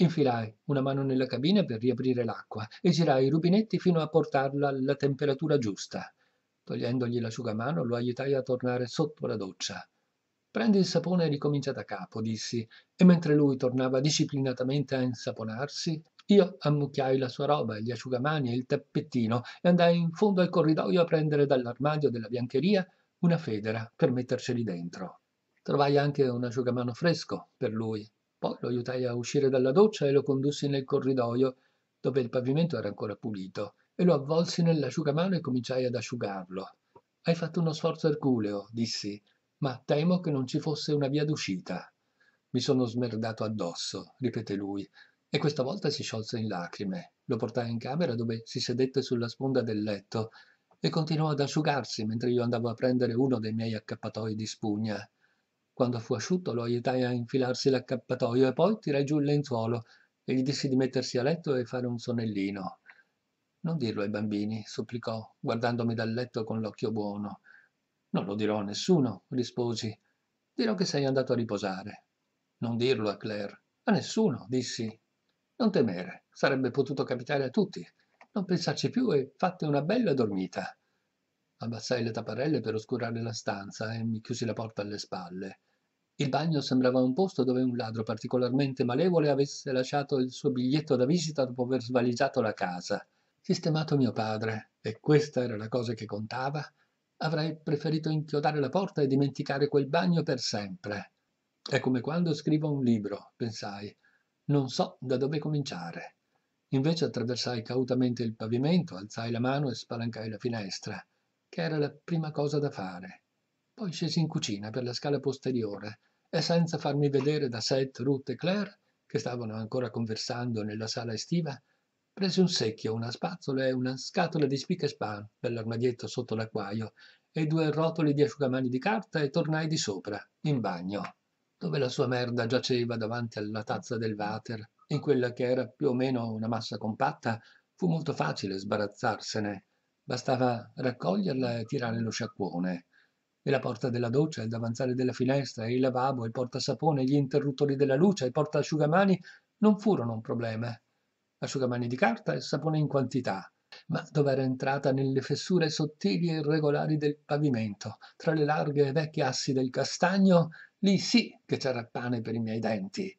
Infilai una mano nella cabina per riaprire l'acqua e girai i rubinetti fino a portarla alla temperatura giusta. Togliendogli l'asciugamano lo aiutai a tornare sotto la doccia. Prendi il sapone e ricomincia da capo, dissi, e mentre lui tornava disciplinatamente a insaponarsi, io ammucchiai la sua roba, gli asciugamani e il tappettino e andai in fondo al corridoio a prendere dall'armadio della biancheria una federa per metterceli dentro. Trovai anche un asciugamano fresco per lui poi lo aiutai a uscire dalla doccia e lo condussi nel corridoio, dove il pavimento era ancora pulito, e lo avvolsi nell'asciugamano e cominciai ad asciugarlo. Hai fatto uno sforzo erculeo, dissi, ma temo che non ci fosse una via d'uscita. Mi sono smerdato addosso, ripeté lui, e questa volta si sciolse in lacrime. Lo portai in camera dove si sedette sulla sponda del letto e continuò ad asciugarsi mentre io andavo a prendere uno dei miei accappatoi di spugna. Quando fu asciutto lo aiutai a infilarsi l'accappatoio e poi tirai giù il lenzuolo e gli dissi di mettersi a letto e fare un sonnellino. Non dirlo ai bambini, supplicò, guardandomi dal letto con l'occhio buono. Non lo dirò a nessuno, risposi. Dirò che sei andato a riposare. Non dirlo a Claire. A nessuno, dissi. Non temere, sarebbe potuto capitare a tutti. Non pensarci più e fate una bella dormita. Abbassai le tapparelle per oscurare la stanza e mi chiusi la porta alle spalle. Il bagno sembrava un posto dove un ladro particolarmente malevole avesse lasciato il suo biglietto da visita dopo aver svaligiato la casa. Sistemato mio padre, e questa era la cosa che contava, avrei preferito inchiodare la porta e dimenticare quel bagno per sempre. È come quando scrivo un libro, pensai. Non so da dove cominciare. Invece attraversai cautamente il pavimento, alzai la mano e spalancai la finestra, che era la prima cosa da fare. Poi scesi in cucina per la scala posteriore e senza farmi vedere da Seth, Ruth e Claire, che stavano ancora conversando nella sala estiva, presi un secchio, una spazzola e una scatola di spic e span per l'armadietto sotto l'acquaio e due rotoli di asciugamani di carta e tornai di sopra, in bagno, dove la sua merda giaceva davanti alla tazza del water. In quella che era più o meno una massa compatta fu molto facile sbarazzarsene. Bastava raccoglierla e tirare lo sciacquone e la porta della doccia, il davanzale della finestra, il lavabo, il portasapone, gli interruttori della luce, il portasciugamani non furono un problema. Asciugamani di carta e sapone in quantità, ma dov'era entrata nelle fessure sottili e irregolari del pavimento, tra le larghe e vecchie assi del castagno, lì sì che c'era pane per i miei denti.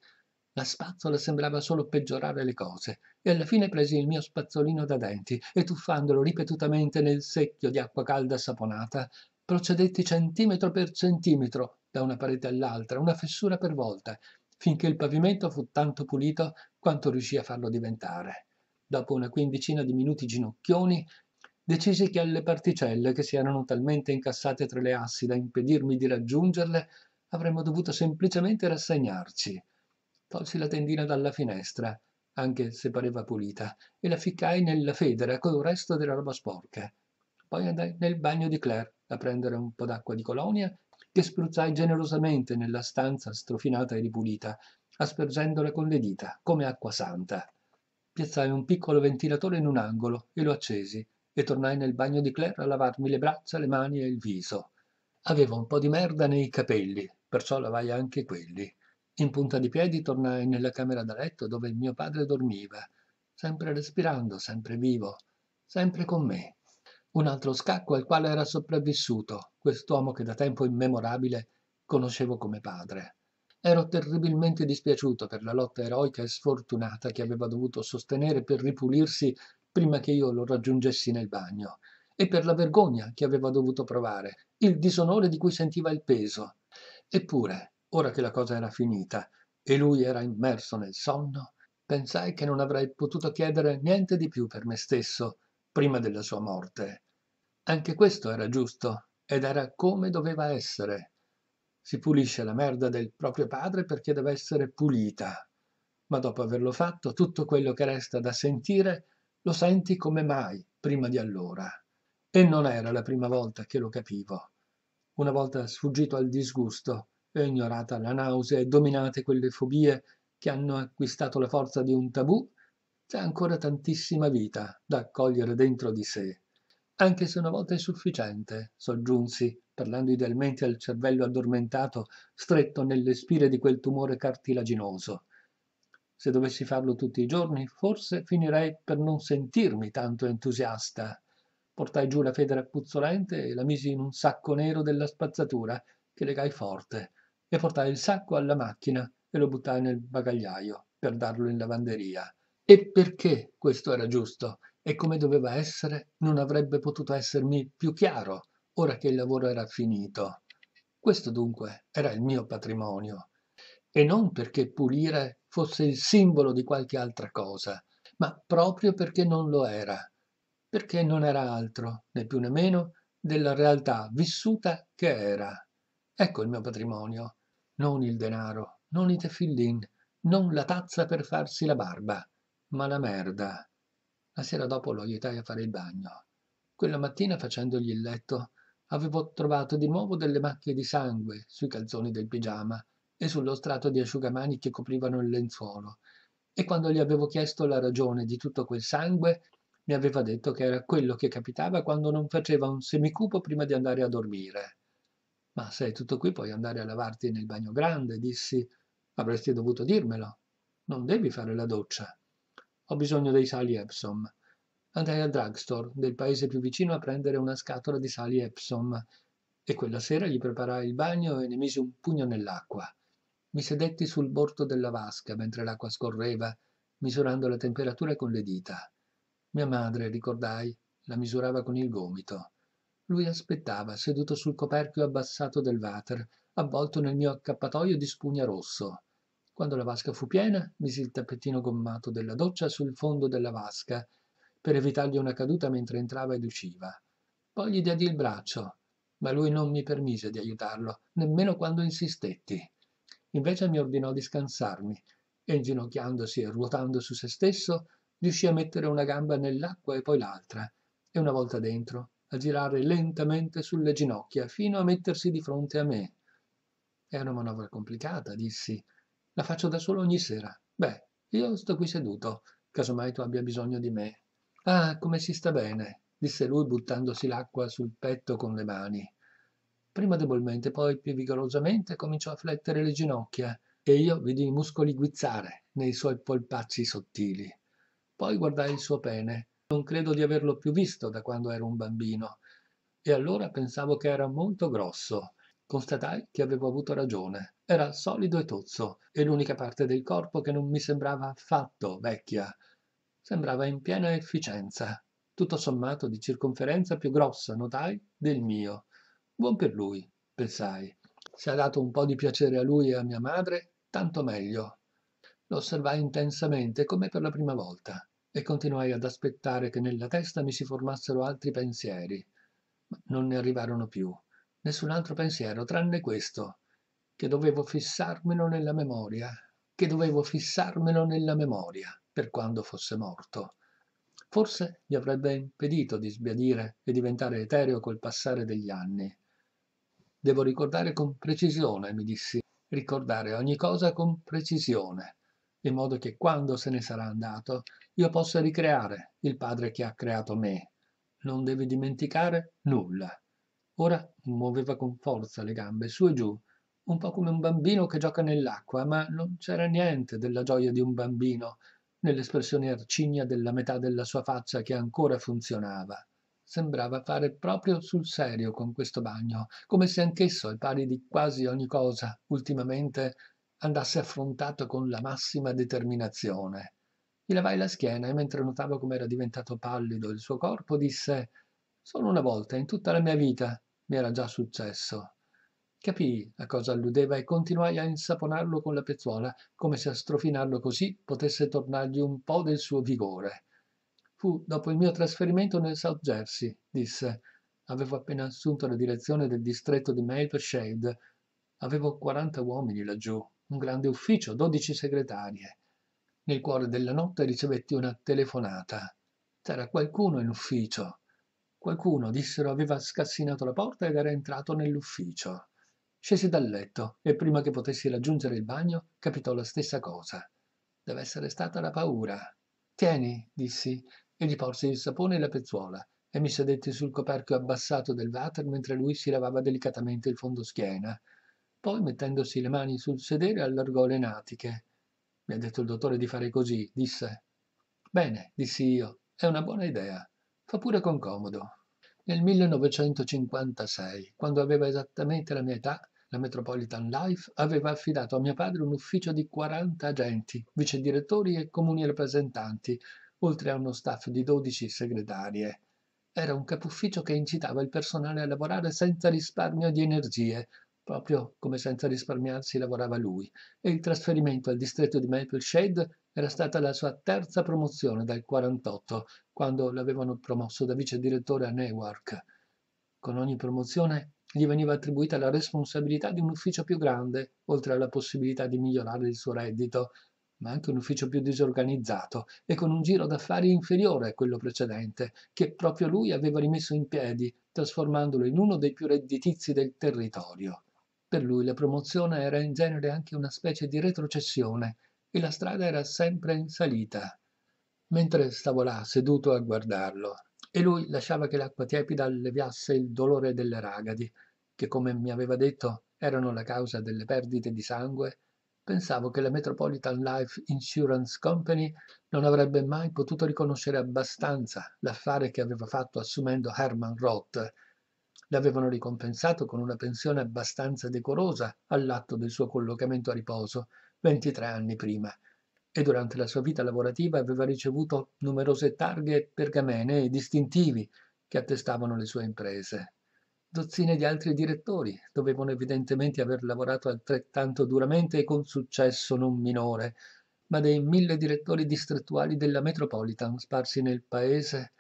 La spazzola sembrava solo peggiorare le cose, e alla fine presi il mio spazzolino da denti e tuffandolo ripetutamente nel secchio di acqua calda saponata, procedetti centimetro per centimetro da una parete all'altra, una fessura per volta, finché il pavimento fu tanto pulito quanto riuscì a farlo diventare. Dopo una quindicina di minuti ginocchioni, decisi che alle particelle che si erano talmente incassate tra le assi da impedirmi di raggiungerle, avremmo dovuto semplicemente rassegnarci. Tolsi la tendina dalla finestra, anche se pareva pulita, e la ficcai nella federa col resto della roba sporca. Poi andai nel bagno di Claire a prendere un po' d'acqua di colonia, che spruzzai generosamente nella stanza strofinata e ripulita, aspergendola con le dita, come acqua santa. Piazzai un piccolo ventilatore in un angolo e lo accesi, e tornai nel bagno di Claire a lavarmi le braccia, le mani e il viso. Avevo un po' di merda nei capelli, perciò lavai anche quelli. In punta di piedi tornai nella camera da letto dove mio padre dormiva, sempre respirando, sempre vivo, sempre con me. Un altro scacco al quale era sopravvissuto, quest'uomo che da tempo immemorabile conoscevo come padre. Ero terribilmente dispiaciuto per la lotta eroica e sfortunata che aveva dovuto sostenere per ripulirsi prima che io lo raggiungessi nel bagno, e per la vergogna che aveva dovuto provare, il disonore di cui sentiva il peso. Eppure, ora che la cosa era finita e lui era immerso nel sonno, pensai che non avrei potuto chiedere niente di più per me stesso prima della sua morte. Anche questo era giusto ed era come doveva essere. Si pulisce la merda del proprio padre perché deve essere pulita. Ma dopo averlo fatto, tutto quello che resta da sentire lo senti come mai prima di allora. E non era la prima volta che lo capivo. Una volta sfuggito al disgusto e ignorata la nausea e dominate quelle fobie che hanno acquistato la forza di un tabù, c'è ancora tantissima vita da accogliere dentro di sé. Anche se una volta è sufficiente, soggiunsi, parlando idealmente al cervello addormentato, stretto nelle spire di quel tumore cartilaginoso. Se dovessi farlo tutti i giorni, forse finirei per non sentirmi tanto entusiasta. Portai giù la federa puzzolente e la misi in un sacco nero della spazzatura, che legai forte, e portai il sacco alla macchina e lo buttai nel bagagliaio per darlo in lavanderia. E perché questo era giusto e come doveva essere non avrebbe potuto essermi più chiaro ora che il lavoro era finito. Questo dunque era il mio patrimonio. E non perché pulire fosse il simbolo di qualche altra cosa, ma proprio perché non lo era, perché non era altro, né più né meno, della realtà vissuta che era. Ecco il mio patrimonio, non il denaro, non i tefillin, non la tazza per farsi la barba, ma la merda. La sera dopo lo aiutai a fare il bagno. Quella mattina, facendogli il letto, avevo trovato di nuovo delle macchie di sangue sui calzoni del pigiama e sullo strato di asciugamani che coprivano il lenzuolo. E quando gli avevo chiesto la ragione di tutto quel sangue, mi aveva detto che era quello che capitava quando non faceva un semicupo prima di andare a dormire. Ma se è tutto qui puoi andare a lavarti nel bagno grande, dissi. Avresti dovuto dirmelo. Non devi fare la doccia. Ho bisogno dei sali Epsom. Andai al drugstore del paese più vicino a prendere una scatola di sali Epsom e quella sera gli preparai il bagno e ne misi un pugno nell'acqua. Mi sedetti sul bordo della vasca mentre l'acqua scorreva, misurando la temperatura con le dita. Mia madre, ricordai, la misurava con il gomito. Lui aspettava, seduto sul coperchio abbassato del water, avvolto nel mio accappatoio di spugna rosso. Quando la vasca fu piena, misi il tappetino gommato della doccia sul fondo della vasca per evitargli una caduta mentre entrava ed usciva. Poi gli diedi il braccio, ma lui non mi permise di aiutarlo, nemmeno quando insistetti. Invece mi ordinò di scansarmi e, inginocchiandosi e ruotando su se stesso, riuscì a mettere una gamba nell'acqua e poi l'altra, e una volta dentro a girare lentamente sulle ginocchia fino a mettersi di fronte a me. È una manovra complicata, dissi, la faccio da solo ogni sera. Beh, io sto qui seduto, casomai tu abbia bisogno di me. Ah, come si sta bene, disse lui buttandosi l'acqua sul petto con le mani. Prima debolmente, poi più vigorosamente cominciò a flettere le ginocchia e io vidi i muscoli guizzare nei suoi polpacci sottili. Poi guardai il suo pene. Non credo di averlo più visto da quando ero un bambino. E allora pensavo che era molto grosso Constatai che avevo avuto ragione. Era solido e tozzo, e l'unica parte del corpo che non mi sembrava affatto vecchia. Sembrava in piena efficienza. Tutto sommato di circonferenza più grossa, notai, del mio. Buon per lui, pensai. Se ha dato un po' di piacere a lui e a mia madre, tanto meglio. Lo osservai intensamente, come per la prima volta, e continuai ad aspettare che nella testa mi si formassero altri pensieri. Ma non ne arrivarono più nessun altro pensiero tranne questo, che dovevo fissarmelo nella memoria, che dovevo fissarmelo nella memoria per quando fosse morto. Forse gli avrebbe impedito di sbiadire e diventare etereo col passare degli anni. Devo ricordare con precisione, mi dissi, ricordare ogni cosa con precisione, in modo che quando se ne sarà andato io possa ricreare il padre che ha creato me. Non devi dimenticare nulla. Ora muoveva con forza le gambe su e giù, un po' come un bambino che gioca nell'acqua, ma non c'era niente della gioia di un bambino nell'espressione arcigna della metà della sua faccia che ancora funzionava. Sembrava fare proprio sul serio con questo bagno, come se anch'esso, al pari di quasi ogni cosa, ultimamente andasse affrontato con la massima determinazione. Mi lavai la schiena e mentre notavo com'era diventato pallido il suo corpo, disse Solo una volta in tutta la mia vita mi era già successo. Capii a cosa alludeva e continuai a insaponarlo con la pezzuola, come se a strofinarlo così potesse tornargli un po' del suo vigore. Fu dopo il mio trasferimento nel South Jersey, disse. Avevo appena assunto la direzione del distretto di Mapleshade. Avevo 40 uomini laggiù, un grande ufficio, 12 segretarie. Nel cuore della notte ricevetti una telefonata. C'era qualcuno in ufficio qualcuno dissero aveva scassinato la porta ed era entrato nell'ufficio scesi dal letto e prima che potessi raggiungere il bagno capitò la stessa cosa deve essere stata la paura tieni dissi e gli porsi il sapone e la pezzuola e mi sedetti sul coperchio abbassato del water mentre lui si lavava delicatamente il fondoschiena poi mettendosi le mani sul sedere allargò le natiche mi ha detto il dottore di fare così disse bene dissi io è una buona idea Fa pure con comodo. Nel 1956, quando aveva esattamente la mia età, la Metropolitan Life aveva affidato a mio padre un ufficio di 40 agenti, vice direttori e comuni rappresentanti, oltre a uno staff di 12 segretarie. Era un capufficio che incitava il personale a lavorare senza risparmio di energie, proprio come senza risparmiarsi lavorava lui, e il trasferimento al distretto di Maple Shade era stata la sua terza promozione dal 48, quando l'avevano promosso da vice direttore a Newark. Con ogni promozione gli veniva attribuita la responsabilità di un ufficio più grande, oltre alla possibilità di migliorare il suo reddito, ma anche un ufficio più disorganizzato e con un giro d'affari inferiore a quello precedente, che proprio lui aveva rimesso in piedi, trasformandolo in uno dei più redditizi del territorio. Per lui la promozione era in genere anche una specie di retrocessione, e la strada era sempre in salita, mentre stavo là seduto a guardarlo, e lui lasciava che l'acqua tiepida alleviasse il dolore delle ragadi, che come mi aveva detto erano la causa delle perdite di sangue, pensavo che la Metropolitan Life Insurance Company non avrebbe mai potuto riconoscere abbastanza l'affare che aveva fatto assumendo Herman Roth. L'avevano ricompensato con una pensione abbastanza decorosa all'atto del suo collocamento a riposo 23 anni prima, e durante la sua vita lavorativa aveva ricevuto numerose targhe e pergamene e distintivi che attestavano le sue imprese. Dozzine di altri direttori dovevano evidentemente aver lavorato altrettanto duramente e con successo non minore, ma dei mille direttori distrettuali della Metropolitan sparsi nel paese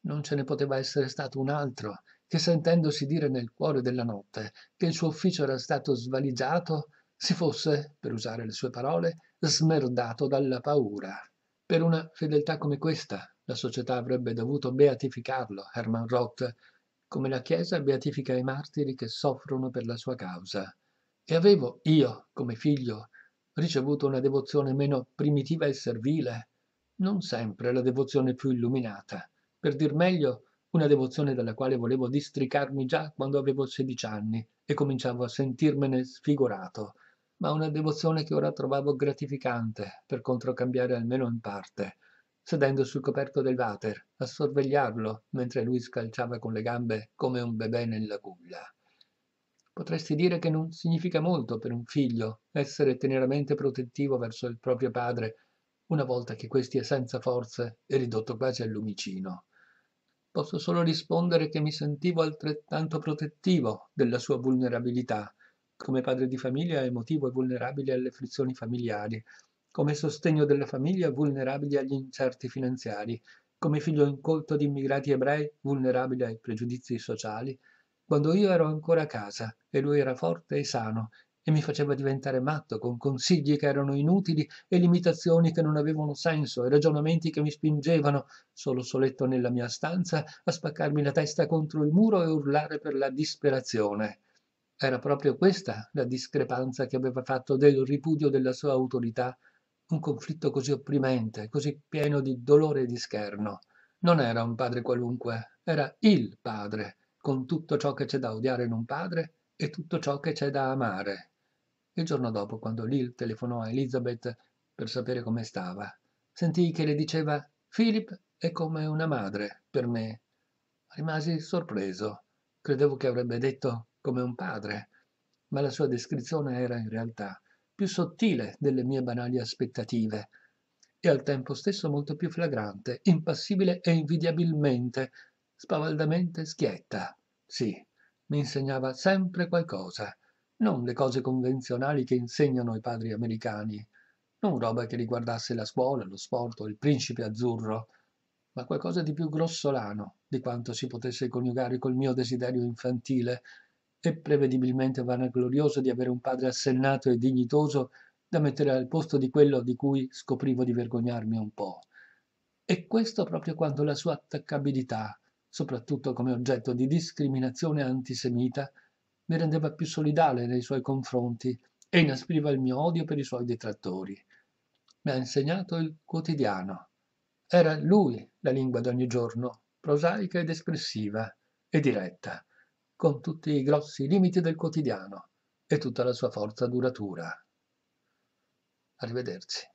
non ce ne poteva essere stato un altro che sentendosi dire nel cuore della notte che il suo ufficio era stato svaligiato si fosse, per usare le sue parole, smerdato dalla paura. Per una fedeltà come questa la società avrebbe dovuto beatificarlo, Hermann Roth, come la Chiesa beatifica i martiri che soffrono per la sua causa. E avevo io, come figlio, ricevuto una devozione meno primitiva e servile, non sempre la devozione più illuminata, per dir meglio, una devozione dalla quale volevo districarmi già quando avevo sedici anni e cominciavo a sentirmene sfigurato, ma una devozione che ora trovavo gratificante per controcambiare almeno in parte, sedendo sul coperto del water a sorvegliarlo mentre lui scalciava con le gambe come un bebè nella guglia. Potresti dire che non significa molto per un figlio essere teneramente protettivo verso il proprio padre una volta che questi è senza forze e ridotto quasi al lumicino. Posso solo rispondere che mi sentivo altrettanto protettivo della sua vulnerabilità come padre di famiglia emotivo e vulnerabile alle frizioni familiari. Come sostegno della famiglia vulnerabile agli incerti finanziari. Come figlio incolto di immigrati ebrei vulnerabile ai pregiudizi sociali. Quando io ero ancora a casa e lui era forte e sano e mi faceva diventare matto con consigli che erano inutili e limitazioni che non avevano senso e ragionamenti che mi spingevano, solo soletto nella mia stanza, a spaccarmi la testa contro il muro e urlare per la disperazione. Era proprio questa la discrepanza che aveva fatto del ripudio della sua autorità un conflitto così opprimente, così pieno di dolore e di scherno. Non era un padre qualunque, era il padre, con tutto ciò che c'è da odiare in un padre e tutto ciò che c'è da amare. Il giorno dopo, quando Lil telefonò a Elizabeth per sapere come stava, sentii che le diceva «Philip è come una madre per me». Rimasi sorpreso. Credevo che avrebbe detto come un padre, ma la sua descrizione era in realtà più sottile delle mie banali aspettative e al tempo stesso molto più flagrante, impassibile e invidiabilmente, spavaldamente schietta. Sì, mi insegnava sempre qualcosa, non le cose convenzionali che insegnano i padri americani, non roba che riguardasse la scuola, lo sport o il principe azzurro, ma qualcosa di più grossolano di quanto si potesse coniugare col mio desiderio infantile e prevedibilmente vanaglorioso di avere un padre assennato e dignitoso da mettere al posto di quello di cui scoprivo di vergognarmi un po'. E questo proprio quando la sua attaccabilità, soprattutto come oggetto di discriminazione antisemita, mi rendeva più solidale nei suoi confronti e inaspriva il mio odio per i suoi detrattori. Mi ha insegnato il quotidiano. Era lui la lingua d'ogni giorno, prosaica ed espressiva e diretta con tutti i grossi limiti del quotidiano e tutta la sua forza duratura. Arrivederci.